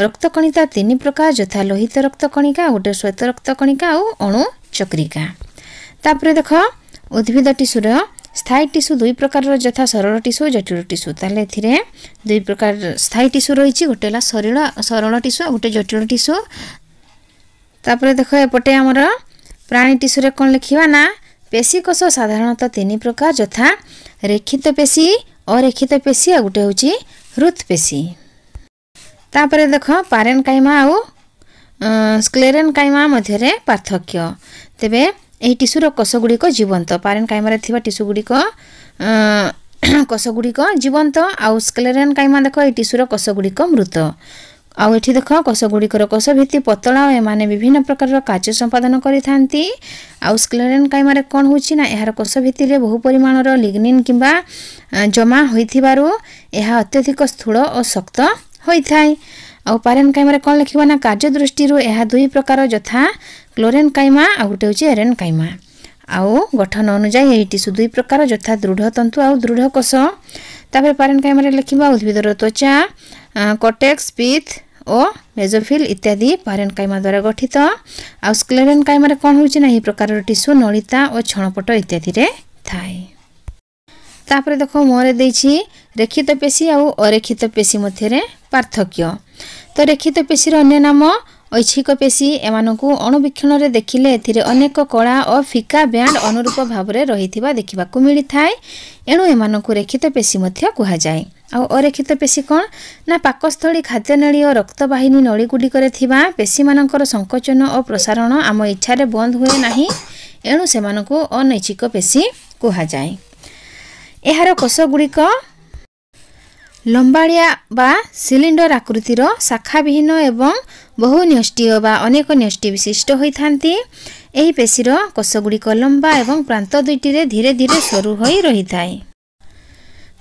ରକ୍ତକଣିକା ତିନି ପ୍ରକାର ଯଥା ଲୋହିତ ରକ୍ତକଣିକା ଗୋଟେ ଶ୍ୱେତ ରକ୍ତକଣିକା ଆଉ ଅଣୁ ଚକ୍ରିକା ତାପରେ ଦେଖ ଉଦ୍ଭିଦ ଟିସୁର ସ୍ଥାୟୀ ଟିସୁ ଦୁଇ ପ୍ରକାରର ଯଥା ସରଳ ଟିସୁ ଜଟିଳ ଟିସୁ ତାହେଲେ ଏଥିରେ ଦୁଇ ପ୍ରକାର ସ୍ଥାୟୀ ଟିସୁ ରହିଛି ଗୋଟେ ହେଲା ସରିଳ ସରଳ ଟିସୁ ଆଉ ଗୋଟେ ଜଟିଳ ଟିସୁ ତାପରେ ଦେଖ ଏପଟେ ଆମର ପ୍ରାଣୀ ଟିସୁରେ କ'ଣ ଲେଖିବା ନା ପେଶୀକୋଷ ସାଧାରଣତଃ ତିନି ପ୍ରକାର ଯଥା ରେଖିତ ପେଶୀ ଅରେଖିତ ପେଶୀ ଆଉ ଗୋଟେ ହେଉଛି ହୃତ୍ ପେଶୀ ତାପରେ ଦେଖ ପାରେନ୍ କାଇମା ଆଉ ସ୍କ୍ଲେରେନ୍ କାଇମା ମଧ୍ୟରେ ପାର୍ଥକ୍ୟ ତେବେ ଏହି ଟିସୁର ଗୁଡ଼ିକ ଜୀବନ୍ତ ପାରେନ୍ କାଇମାରେ ଥିବା ଟିସୁଗୁଡ଼ିକ କଷଗୁଡ଼ିକ ଜୀବନ୍ତ ଆଉ ସ୍କ୍ଲେରେନ୍ କାଇମା ଦେଖ ଏହି ଟିସୁର କଷଗୁଡ଼ିକ ମୃତ ଆଉ ଏଠି ଦେଖ କଷଗୁଡ଼ିକର କଷଭିତ୍ତି ପତଳା ଆଉ ଏମାନେ ବିଭିନ୍ନ ପ୍ରକାରର କାର୍ଯ୍ୟ ସମ୍ପାଦନ କରିଥାନ୍ତି ଆଉ ସ୍କ୍ଲେରେନ୍ କାଇମାରେ କ'ଣ ହେଉଛି ନା ଏହାର କଷଭିତ୍ତିରେ ବହୁ ପରିମାଣର ଲିଗ୍ନିନ୍ କିମ୍ବା ଜମା ହୋଇଥିବାରୁ ଏହା ଅତ୍ୟଧିକ ସ୍ଥୂଳ ଓ ଶକ୍ତ ହୋଇଥାଏ ଆଉ ପାରେନ୍ କାଇମାରେ କ'ଣ ଲେଖିବା ନା କାର୍ଯ୍ୟ ଦୃଷ୍ଟିରୁ ଏହା ଦୁଇ ପ୍ରକାର ଯଥା କ୍ଲୋରେନ୍ କାଇମା ଆଉ ଗୋଟେ ହେଉଛି ଏରେନ୍ କାଇମା ଆଉ ଗଠନ ଅନୁଯାୟୀ ଏହି ଟିସୁ ଦୁଇ ପ୍ରକାର ଯଥା ଦୃଢ଼ ତନ୍ତୁ ଆଉ ଦୃଢ଼ କଷ ତାପରେ ପାରେନ୍ କାଇମାରେ ଲେଖିବା ଉଦ୍ଭିଦର ତ୍ୱଚା କଟେକ୍ସ ପିଥ୍ ଓ ମେଜୋଫିଲ୍ ଇତ୍ୟାଦି ପାରେନ୍ କାଇମା ଦ୍ୱାରା ଗଠିତ ଆଉ ସ୍କ୍ଲେରେନ୍ କାଇମାରେ କ'ଣ ହେଉଛି ନା ଏହି ପ୍ରକାରର ଟିସୁ ନଳିତା ଓ ଛଣପଟ ଇତ୍ୟାଦିରେ ଥାଏ ତାପରେ ଦେଖ ମୁହଁରେ ଦେଇଛି ରେଖିତ ପେଶୀ ଆଉ ଅରେଖିତ ପେଶୀ ମଧ୍ୟରେ ପାର୍ଥକ୍ୟ ତ ରେଖିତ ପେଶୀର ଅନ୍ୟ ନାମ ଐଚ୍ଛିକ ପେଶୀ ଏମାନଙ୍କୁ ଅଣୁବୀକ୍ଷଣରେ ଦେଖିଲେ ଏଥିରେ ଅନେକ କଳା ଓ ଫିକା ବ୍ୟାଣ୍ଡ ଅନୁରୂପ ଭାବରେ ରହିଥିବା ଦେଖିବାକୁ ମିଳିଥାଏ ଏଣୁ ଏମାନଙ୍କୁ ରେଖିତ ପେଶୀ ମଧ୍ୟ କୁହାଯାଏ ଆଉ ଅରେଖିତ ପେଶୀ କ'ଣ ନା ପାକସ୍ଥଳୀ ଖାଦ୍ୟ ଖାଦ୍ୟନଳୀ ଓ ରକ୍ତବାହିନୀ ଗୁଡ଼ିକରେ ଥିବା ପେଶୀମାନଙ୍କର ସଙ୍କୋଚନ ଓ ପ୍ରସାରଣ ଆମ ଇଚ୍ଛାରେ ବନ୍ଦ ହୁଏ ନାହିଁ ଏଣୁ ସେମାନଙ୍କୁ ଅନୈଚ୍ଛିକ ପେଶୀ କୁହାଯାଏ ଏହାର କୋଷଗୁଡ଼ିକ ଲମ୍ବାଳିଆ ବା ସିଲିଣ୍ଡର ଆକୃତିର ଶାଖାବିହୀନ ଏବଂ ବହୁ ନ୍ୟଷ୍ଟୀୟ ବା ଅନେକ ନ୍ୟଷ୍ଟୀ ବିଶିଷ୍ଟ ହୋଇଥାନ୍ତି ଏହି ପେଶୀର କୋଷଗୁଡ଼ିକ ଲମ୍ବା ଏବଂ ପ୍ରାନ୍ତ ଦୁଇଟିରେ ଧୀରେ ଧୀରେ ସରୁ ହୋଇ ରହିଥାଏ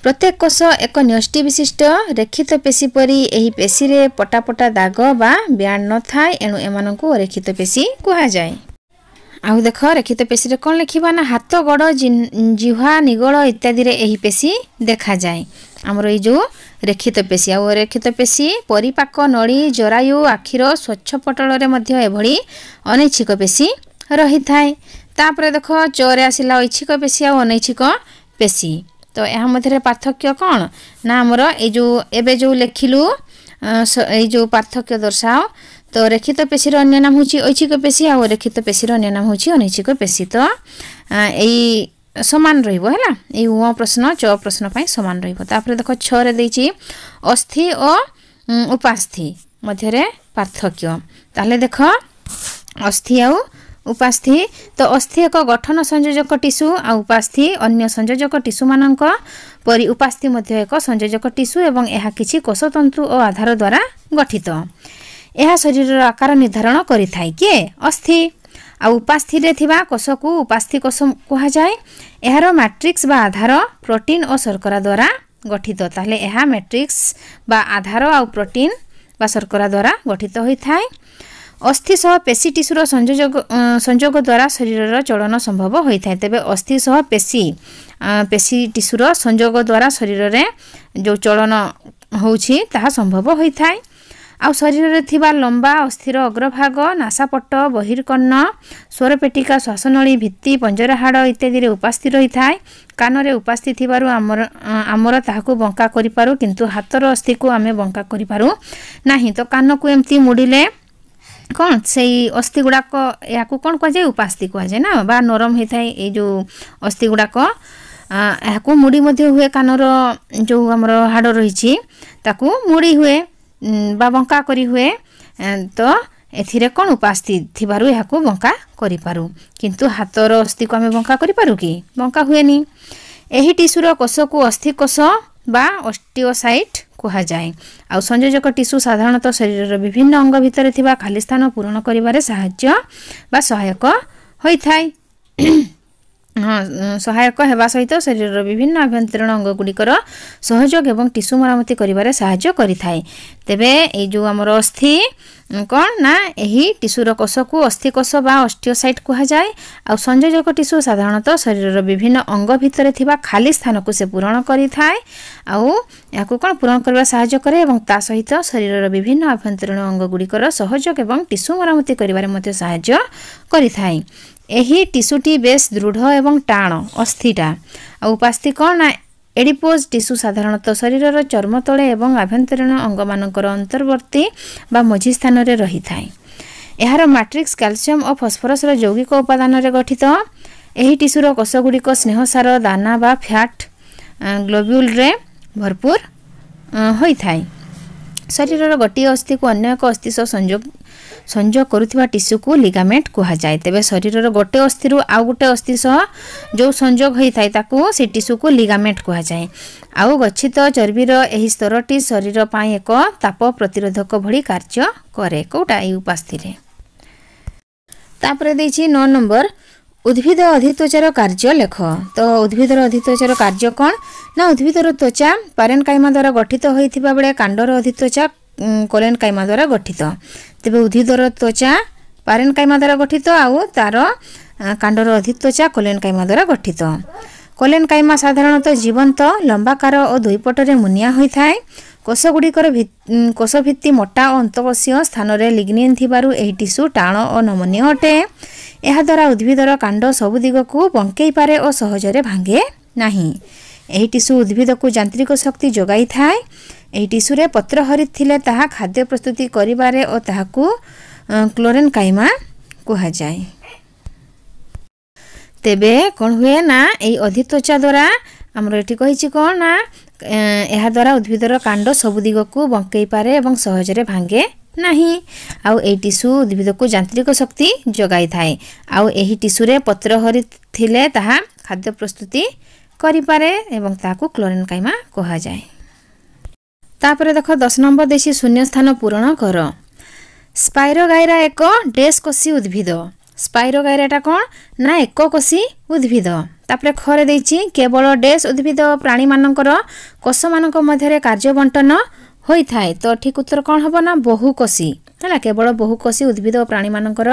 ପ୍ରତ୍ୟେକ କୋଷ ଏକ ନ୍ୟଷ୍ଟି ବିଶିଷ୍ଟ ରେଖିତ ପେଶୀ ପରି ଏହି ପେଶୀରେ ପଟାପଟା ଦାଗ ବା ବ୍ୟାଣ୍ଡ ନଥାଏ ଏଣୁ ଏମାନଙ୍କୁ ଅରେକ୍ଷିତ ପେଶୀ କୁହାଯାଏ ଆଉ ଦେଖ ରେଖିତ ପେଶୀରେ କ'ଣ ଲେଖିବା ନା ହାତ ଗୋଡ଼ ଜିହ୍ୱା ନିଗୋଳ ଇତ୍ୟାଦିରେ ଏହି ପେଶୀ ଦେଖାଯାଏ ଆମର ଏଇ ଯେଉଁ ରେଖିତ ପେଶୀ ଆଉ ରେଖିତ ପେଶୀ ପରିପାକ ନଳୀ ଜରାୟୁ ଆଖିର ସ୍ୱଚ୍ଛ ପଟଳରେ ମଧ୍ୟ ଏଭଳି ଅନୈଚ୍ଛିକ ପେଶୀ ରହିଥାଏ ତାପରେ ଦେଖ ଚରେ ଆସିଲା ଐଚ୍ଛିକ ପେଶୀ ଆଉ ଅନୈଚ୍ଛିକ ପେଶୀ ତ ଏହା ମଧ୍ୟରେ ପାର୍ଥକ୍ୟ କ'ଣ ନା ଆମର ଏଇ ଯେଉଁ ଏବେ ଯେଉଁ ଲେଖିଲୁ ଏଇ ଯେଉଁ ପାର୍ଥକ୍ୟ ଦର୍ଶାଅ ତ ରେଖିତ ପେଶୀର ଅନ୍ୟ ନାମ ହେଉଛି ଐଚ୍ଛିକ ପେଶୀ ଆଉ ରେଖିତ ପେଶୀର ଅନ୍ୟ ନାମ ହେଉଛି ଅନୈଚ୍ଛିକ ପେଶୀ ତ ଏଇ ସମାନ ରହିବ ହେଲା ଏଇ ଉଅ ପ୍ରଶ୍ନ ଚ ପ୍ରଶ୍ନ ପାଇଁ ସମାନ ରହିବ ତାପରେ ଦେଖ ଛଅରେ ଦେଇଛି ଅସ୍ଥି ଓ ଉପାସ୍ଥି ମଧ୍ୟରେ ପାର୍ଥକ୍ୟ ତାହେଲେ ଦେଖ ଅସ୍ଥି ଆଉ ଉପାସ୍ଥି ତ ଅସ୍ଥି ଏକ ଗଠନ ସଂଯୋଜକ ଟିସୁ ଆଉ ଉପାସ୍ଥି ଅନ୍ୟ ସଂଯୋଜକ ଟିସୁମାନଙ୍କ ପରି ଉପାସ୍ଥି ମଧ୍ୟ ଏକ ସଂଯୋଜକ ଟିସୁ ଏବଂ ଏହା କିଛି କୋଷତନ୍ତୁ ଓ ଆଧାର ଦ୍ୱାରା ଗଠିତ ଏହା ଶରୀରର ଆକାର ନିର୍ଦ୍ଧାରଣ କରିଥାଏ କିଏ ଅସ୍ଥି ଆଉ ଉପାସ୍ଥିରେ ଥିବା କୋଷକୁ ଉପାସ୍ଥି କୋଷ କୁହାଯାଏ ଏହାର ମାଟ୍ରିକ୍ସ ବା ଆଧାର ପ୍ରୋଟିନ୍ ଓ ଶର୍କରା ଦ୍ୱାରା ଗଠିତ ତାହେଲେ ଏହା ମେଟ୍ରିକ୍ସ ବା ଆଧାର ଆଉ ପ୍ରୋଟିନ୍ ବା ଶର୍କରା ଦ୍ୱାରା ଗଠିତ ହୋଇଥାଏ ଅସ୍ଥି ସହ ପେଶୀ ଟିସୁର ସଂଯୋଗ ସଂଯୋଗ ଦ୍ୱାରା ଶରୀରର ଚଳନ ସମ୍ଭବ ହୋଇଥାଏ ତେବେ ଅସ୍ଥି ସହ ପେଶୀ ପେଶୀ ଟିସୁର ସଂଯୋଗ ଦ୍ୱାରା ଶରୀରରେ ଯେଉଁ ଚଳନ ହେଉଛି ତାହା ସମ୍ଭବ ହୋଇଥାଏ ଆଉ ଶରୀରରେ ଥିବା ଲମ୍ବା ଅସ୍ଥିର ଅଗ୍ରଭାଗ ନାସାପଟ ବହିର୍କର୍ଣ୍ଣ ସ୍ୱରପେଟିକା ଶ୍ୱାସନଳୀ ଭିତ୍ତି ପଞ୍ଜରାହାଡ଼ ଇତ୍ୟାଦିରେ ଉପାସ୍ତି ରହିଥାଏ କାନରେ ଉପାସ୍ତି ଥିବାରୁ ଆମର ଆମର ତାହାକୁ ବଙ୍କା କରିପାରୁ କିନ୍ତୁ ହାତର ଅସ୍ଥିକୁ ଆମେ ବଙ୍କା କରିପାରୁ ନାହିଁ ତ କାନକୁ ଏମିତି ମୁଡ଼ିଲେ କ'ଣ ସେଇ ଅସ୍ଥି ଗୁଡ଼ାକ ଏହାକୁ କ'ଣ କୁହାଯାଏ ଉପାସ୍ଥି କୁହାଯାଏ ନା ବା ନରମ ହୋଇଥାଏ ଏଇ ଯେଉଁ ଅସ୍ଥିଗୁଡ଼ାକ ଏହାକୁ ମୁଡ଼ି ମଧ୍ୟ ହୁଏ କାନର ଯେଉଁ ଆମର ହାଡ଼ ରହିଛି ତାକୁ ମୁଡ଼ି ହୁଏ ବା ବଙ୍କା କରି ହୁଏ ତ ଏଥିରେ କ'ଣ ଉପାସ୍ତି ଥିବାରୁ ଏହାକୁ ବଙ୍କା କରିପାରୁ କିନ୍ତୁ ହାତର ଅସ୍ଥିକୁ ଆମେ ବଙ୍କା କରିପାରୁ କି ବଙ୍କା ହୁଏନି ଏହି ଟିସୁର କୋଷକୁ ଅସ୍ଥି କୋଷ ବା ଅଷ୍ଟିଓସାଇଟ୍ କୁହାଯାଏ ଆଉ ସଂଯୋଜକ ଟିସୁ ସାଧାରଣତଃ ଶରୀରର ବିଭିନ୍ନ ଅଙ୍ଗ ଭିତରେ ଥିବା ଖାଲି ସ୍ଥାନ ପୂରଣ କରିବାରେ ସାହାଯ୍ୟ ବା ସହାୟକ ହୋଇଥାଏ ହଁ ସହାୟକ ହେବା ସହିତ ଶରୀରର ବିଭିନ୍ନ ଆଭ୍ୟନ୍ତରୀଣ ଅଙ୍ଗ ଗୁଡ଼ିକର ସହଯୋଗ ଏବଂ ଟିସୁ ମରାମତି କରିବାରେ ସାହାଯ୍ୟ କରିଥାଏ ତେବେ ଏଇ ଯେଉଁ ଆମର ଅସ୍ଥି କ'ଣ ନା ଏହି ଟିସୁର କୋଷକୁ ଅସ୍ଥି କୋଷ ବା ଅଷ୍ଟିଓସାଇଟ୍ କୁହାଯାଏ ଆଉ ସଂଯୋଜକ ଟିସୁ ସାଧାରଣତଃ ଶରୀରର ବିଭିନ୍ନ ଅଙ୍ଗ ଭିତରେ ଥିବା ଖାଲି ସ୍ଥାନକୁ ସେ ପୂରଣ କରିଥାଏ ଆଉ ଏହାକୁ କ'ଣ ପୂରଣ କରିବା ସାହାଯ୍ୟ କରେ ଏବଂ ତା ସହିତ ଶରୀରର ବିଭିନ୍ନ ଆଭ୍ୟନ୍ତରୀଣ ଅଙ୍ଗ ଗୁଡ଼ିକର ସହଯୋଗ ଏବଂ ଟିସୁ ମରାମତି କରିବାରେ ମଧ୍ୟ ସାହାଯ୍ୟ କରିଥାଏ ଏହି ଟିସୁଟି ବେଶ୍ ଦୃଢ଼ ଏବଂ ଟାଣ ଅସ୍ଥିଟା ଆଉ ଉପାସ୍ଥି କ'ଣ ନା ଏଡିପୋଜ୍ ଟିସୁ ସାଧାରଣତଃ ଶରୀରର ଚର୍ମ ତଳେ ଏବଂ ଆଭ୍ୟନ୍ତରୀଣ ଅଙ୍ଗମାନଙ୍କର ଅନ୍ତର୍ବର୍ତ୍ତୀ ବା ମଝି ସ୍ଥାନରେ ରହିଥାଏ ଏହାର ମାଟ୍ରିକ୍ସ କ୍ୟାଲସିୟମ୍ ଓ ଫସ୍ଫରସ୍ର ଯୌଗିକ ଉପାଦାନରେ ଗଠିତ ଏହି ଟିସୁର କୋଷଗୁଡ଼ିକ ସ୍ନେହସାର ଦାନା ବା ଫ୍ୟାଟ୍ ଗ୍ଲୋବ୍ୟୁଲରେ ଭରପୁର ହୋଇଥାଏ ଶରୀରର ଗୋଟିଏ ଅସ୍ଥିକୁ ଅନ୍ୟ ଏକ ଅସ୍ଥି ସହ ସଂଯୋଗ ସଂଯୋଗ କରୁଥିବା ଟିସ୍ୟୁକୁ ଲିଗାମେଣ୍ଟ କୁହାଯାଏ ତେବେ ଶରୀରର ଗୋଟେ ଅସ୍ଥିରୁ ଆଉ ଗୋଟେ ଅସ୍ଥି ସହ ଯେଉଁ ସଂଯୋଗ ହୋଇଥାଏ ତାକୁ ସେ ଟିସ୍ୟୁକୁ ଲିଗାମେଣ୍ଟ କୁହାଯାଏ ଆଉ ଗଚ୍ଛିତ ଚର୍ବିର ଏହି ସ୍ତରଟି ଶରୀର ପାଇଁ ଏକ ତାପ ପ୍ରତିରୋଧକ ଭଳି କାର୍ଯ୍ୟ କରେ କେଉଁଟା ଏଇ ଉପାସ୍ଥିରେ ତାପରେ ଦେଇଛି ନଅ ନମ୍ବର ଉଦ୍ଭିଦ ଅଧି ତ୍ୱଚାର କାର୍ଯ୍ୟ ଲେଖ ତ ଉଦ୍ଭିଦର ଅଧି ତ୍ୱଚାର କାର୍ଯ୍ୟ କ'ଣ ନା ଉଦ୍ଭିଦର ତ୍ୱଚା କାଇମା ଦ୍ୱାରା ଗଠିତ ହୋଇଥିବା ବେଳେ କାଣ୍ଡର ଅଧି ତ୍ୱଚା କୋଲେନ୍ କାଇମା ଦ୍ୱାରା ଗଠିତ ତେବେ ଉଦ୍ଭିଦର ତ୍ୱଚା ପାରେନ୍ କାଇମା ଦ୍ୱାରା ଗଠିତ ଆଉ ତା'ର କାଣ୍ଡର ଅଧିକ ତ୍ୱଚା କୋଲେନ୍ କାଇମା ଦ୍ୱାରା ଗଠିତ କୋଲେନ୍ କାଇମା ସାଧାରଣତଃ ଜୀବନ୍ତ ଲମ୍ବାକାର ଓ ଦୁଇପଟରେ ମୁନିଆ ହୋଇଥାଏ କୋଷଗୁଡ଼ିକର କୋଷଭିତ୍ତି ମୋଟା ଓ ଅନ୍ତକୋଷୀୟ ସ୍ଥାନରେ ଲିଗ୍ନିନ୍ ଥିବାରୁ ଏହି ଟିସୁ ଟାଣ ଓ ନମନୀୟ ଅଟେ ଏହାଦ୍ୱାରା ଉଦ୍ଭିଦର କାଣ୍ଡ ସବୁ ଦିଗକୁ ବଙ୍କେଇ ପାରେ ଓ ସହଜରେ ଭାଙ୍ଗେ ନାହିଁ ଏହି ଟିସୁ ଉଦ୍ଭିଦକୁ ଯାନ୍ତ୍ରିକ ଶକ୍ତି ଯୋଗାଇଥାଏ ଏହି ଟିସୁରେ ପତ୍ର ହରିଥିଲେ ତାହା ଖାଦ୍ୟ ପ୍ରସ୍ତୁତି କରିବାରେ ଓ ତାହାକୁ କ୍ଲୋରେନ୍ କାଇମା କୁହାଯାଏ ତେବେ କ'ଣ ହୁଏ ନା ଏହି ଅଧିତ୍ୱଚା ଦ୍ୱାରା ଆମର ଏଠି କହିଛି କ'ଣ ନା ଏହାଦ୍ୱାରା ଉଦ୍ଭିଦର କାଣ୍ଡ ସବୁ ଦିଗକୁ ବଙ୍କେଇପାରେ ଏବଂ ସହଜରେ ଭାଙ୍ଗେ ନାହିଁ ଆଉ ଏହି ଟିସୁ ଉଦ୍ଭିଦକୁ ଯାନ୍ତ୍ରିକ ଶକ୍ତି ଯୋଗାଇଥାଏ ଆଉ ଏହି ଟିସୁରେ ପତ୍ର ହରିଥିଲେ ତାହା ଖାଦ୍ୟ ପ୍ରସ୍ତୁତି କରିପାରେ ଏବଂ ତାହାକୁ କ୍ଲୋରିନ୍ କାଇମା କୁହାଯାଏ ତାପରେ ଦେଖ ଦଶ ନମ୍ବର ଦେଇଛି ଶୂନ୍ୟ ସ୍ଥାନ ପୂରଣ କର ସ୍ପାଇରୋଗାଇରା ଏକ ଡେସ୍କୋଷୀ ଉଦ୍ଭିଦ ସ୍ପାଇରୋଗାଇରାଟା କ'ଣ ନା ଏକକୋଷୀ ଉଦ୍ଭିଦ ତାପରେ ଖରେ ଦେଇଛି କେବଳ ଡେସ୍ ଉଦ୍ଭିଦ ପ୍ରାଣୀମାନଙ୍କର କୋଷମାନଙ୍କ ମଧ୍ୟରେ କାର୍ଯ୍ୟ ବଣ୍ଟନ ହୋଇଥାଏ ତ ଠିକ୍ ଉତ୍ତର କ'ଣ ହେବ ନା ବହୁକୋଷୀ ହେଲା କେବଳ ବହୁକୋଷୀ ଉଦ୍ଭିଦ ଓ ପ୍ରାଣୀମାନଙ୍କର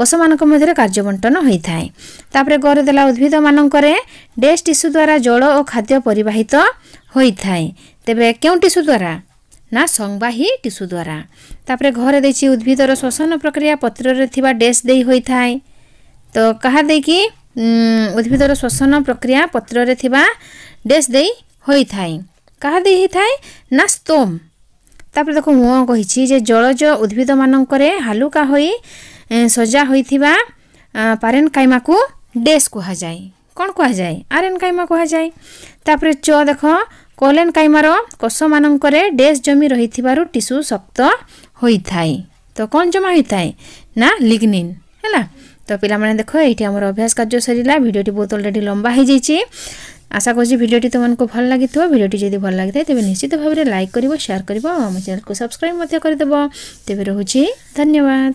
କୋଷମାନଙ୍କ ମଧ୍ୟରେ କାର୍ଯ୍ୟ ବଣ୍ଟନ ହୋଇଥାଏ ତାପରେ ଗରେ ଦେଲା ଉଦ୍ଭିଦମାନଙ୍କରେ ଡେସ୍ ଟିସୁ ଦ୍ୱାରା ଜଳ ଓ ଖାଦ୍ୟ ପରିବାହିତ ହୋଇଥାଏ ତେବେ କେଉଁ ଟିସୁ ଦ୍ୱାରା ନା ସଂବାହୀ ଟିସୁ ଦ୍ୱାରା ତାପରେ ଘରେ ଦେଇଛି ଉଦ୍ଭିଦର ଶ୍ୱସନ ପ୍ରକ୍ରିୟା ପତ୍ରରେ ଥିବା ଡେସ୍ ଦେଇ ହୋଇଥାଏ ତ କାହା ଦେଇକି ଉଦ୍ଭିଦର ଶ୍ୱସନ ପ୍ରକ୍ରିୟା ପତ୍ରରେ ଥିବା ଡେସ୍ ଦେଇ ହୋଇଥାଏ କାହା ଦେଇ ହୋଇଥାଏ ନା ସ୍ତୋମ ତାପରେ ଦେଖ ମୁଁ କହିଛି ଯେ ଜଳଜ ଉଦ୍ଭିଦମାନଙ୍କରେ ହାଲୁକା ହୋଇ ସଜା ହୋଇଥିବା ପାରେନ୍ କାଇମାକୁ ଡେସ୍ କୁହାଯାଏ କ'ଣ କୁହାଯାଏ ଆରେନ୍ କାଇମା କୁହାଯାଏ ତାପରେ ଚ ଦେଖ କୋଲେନ୍ କାଇମାର କୋଷମାନଙ୍କରେ ଡେସ୍ ଜମି ରହିଥିବାରୁ ଟିସୁ ଶକ୍ତ ହୋଇଥାଏ ତ କ'ଣ ଜମା ହୋଇଥାଏ ନା ଲିଗ୍ନିନ୍ ହେଲା ତ ପିଲାମାନେ ଦେଖ ଏଇଠି ଆମର ଅଭ୍ୟାସ କାର୍ଯ୍ୟ ସରିଲା ଭିଡ଼ିଓଟି ବହୁତ ଅଲରେଡ଼ି ଲମ୍ବା ହୋଇଯାଇଛି ଆଶା କରୁଛି ଭିଡ଼ିଓଟି ତୁମମାନଙ୍କୁ ଭଲ ଲାଗିଥିବ ଭିଡ଼ିଓଟି ଯଦି ଭଲ ଲାଗିଥାଏ ତେବେ ନିଶ୍ଚିତ ଭାବରେ ଲାଇକ୍ କରିବ ସେୟାର କରିବ ଆଉ ଆମ ଚ୍ୟାନେଲକୁ ସବସ୍କ୍ରାଇବ୍ ମଧ୍ୟ କରିଦେବ ତେବେ ରହୁଛି ଧନ୍ୟବାଦ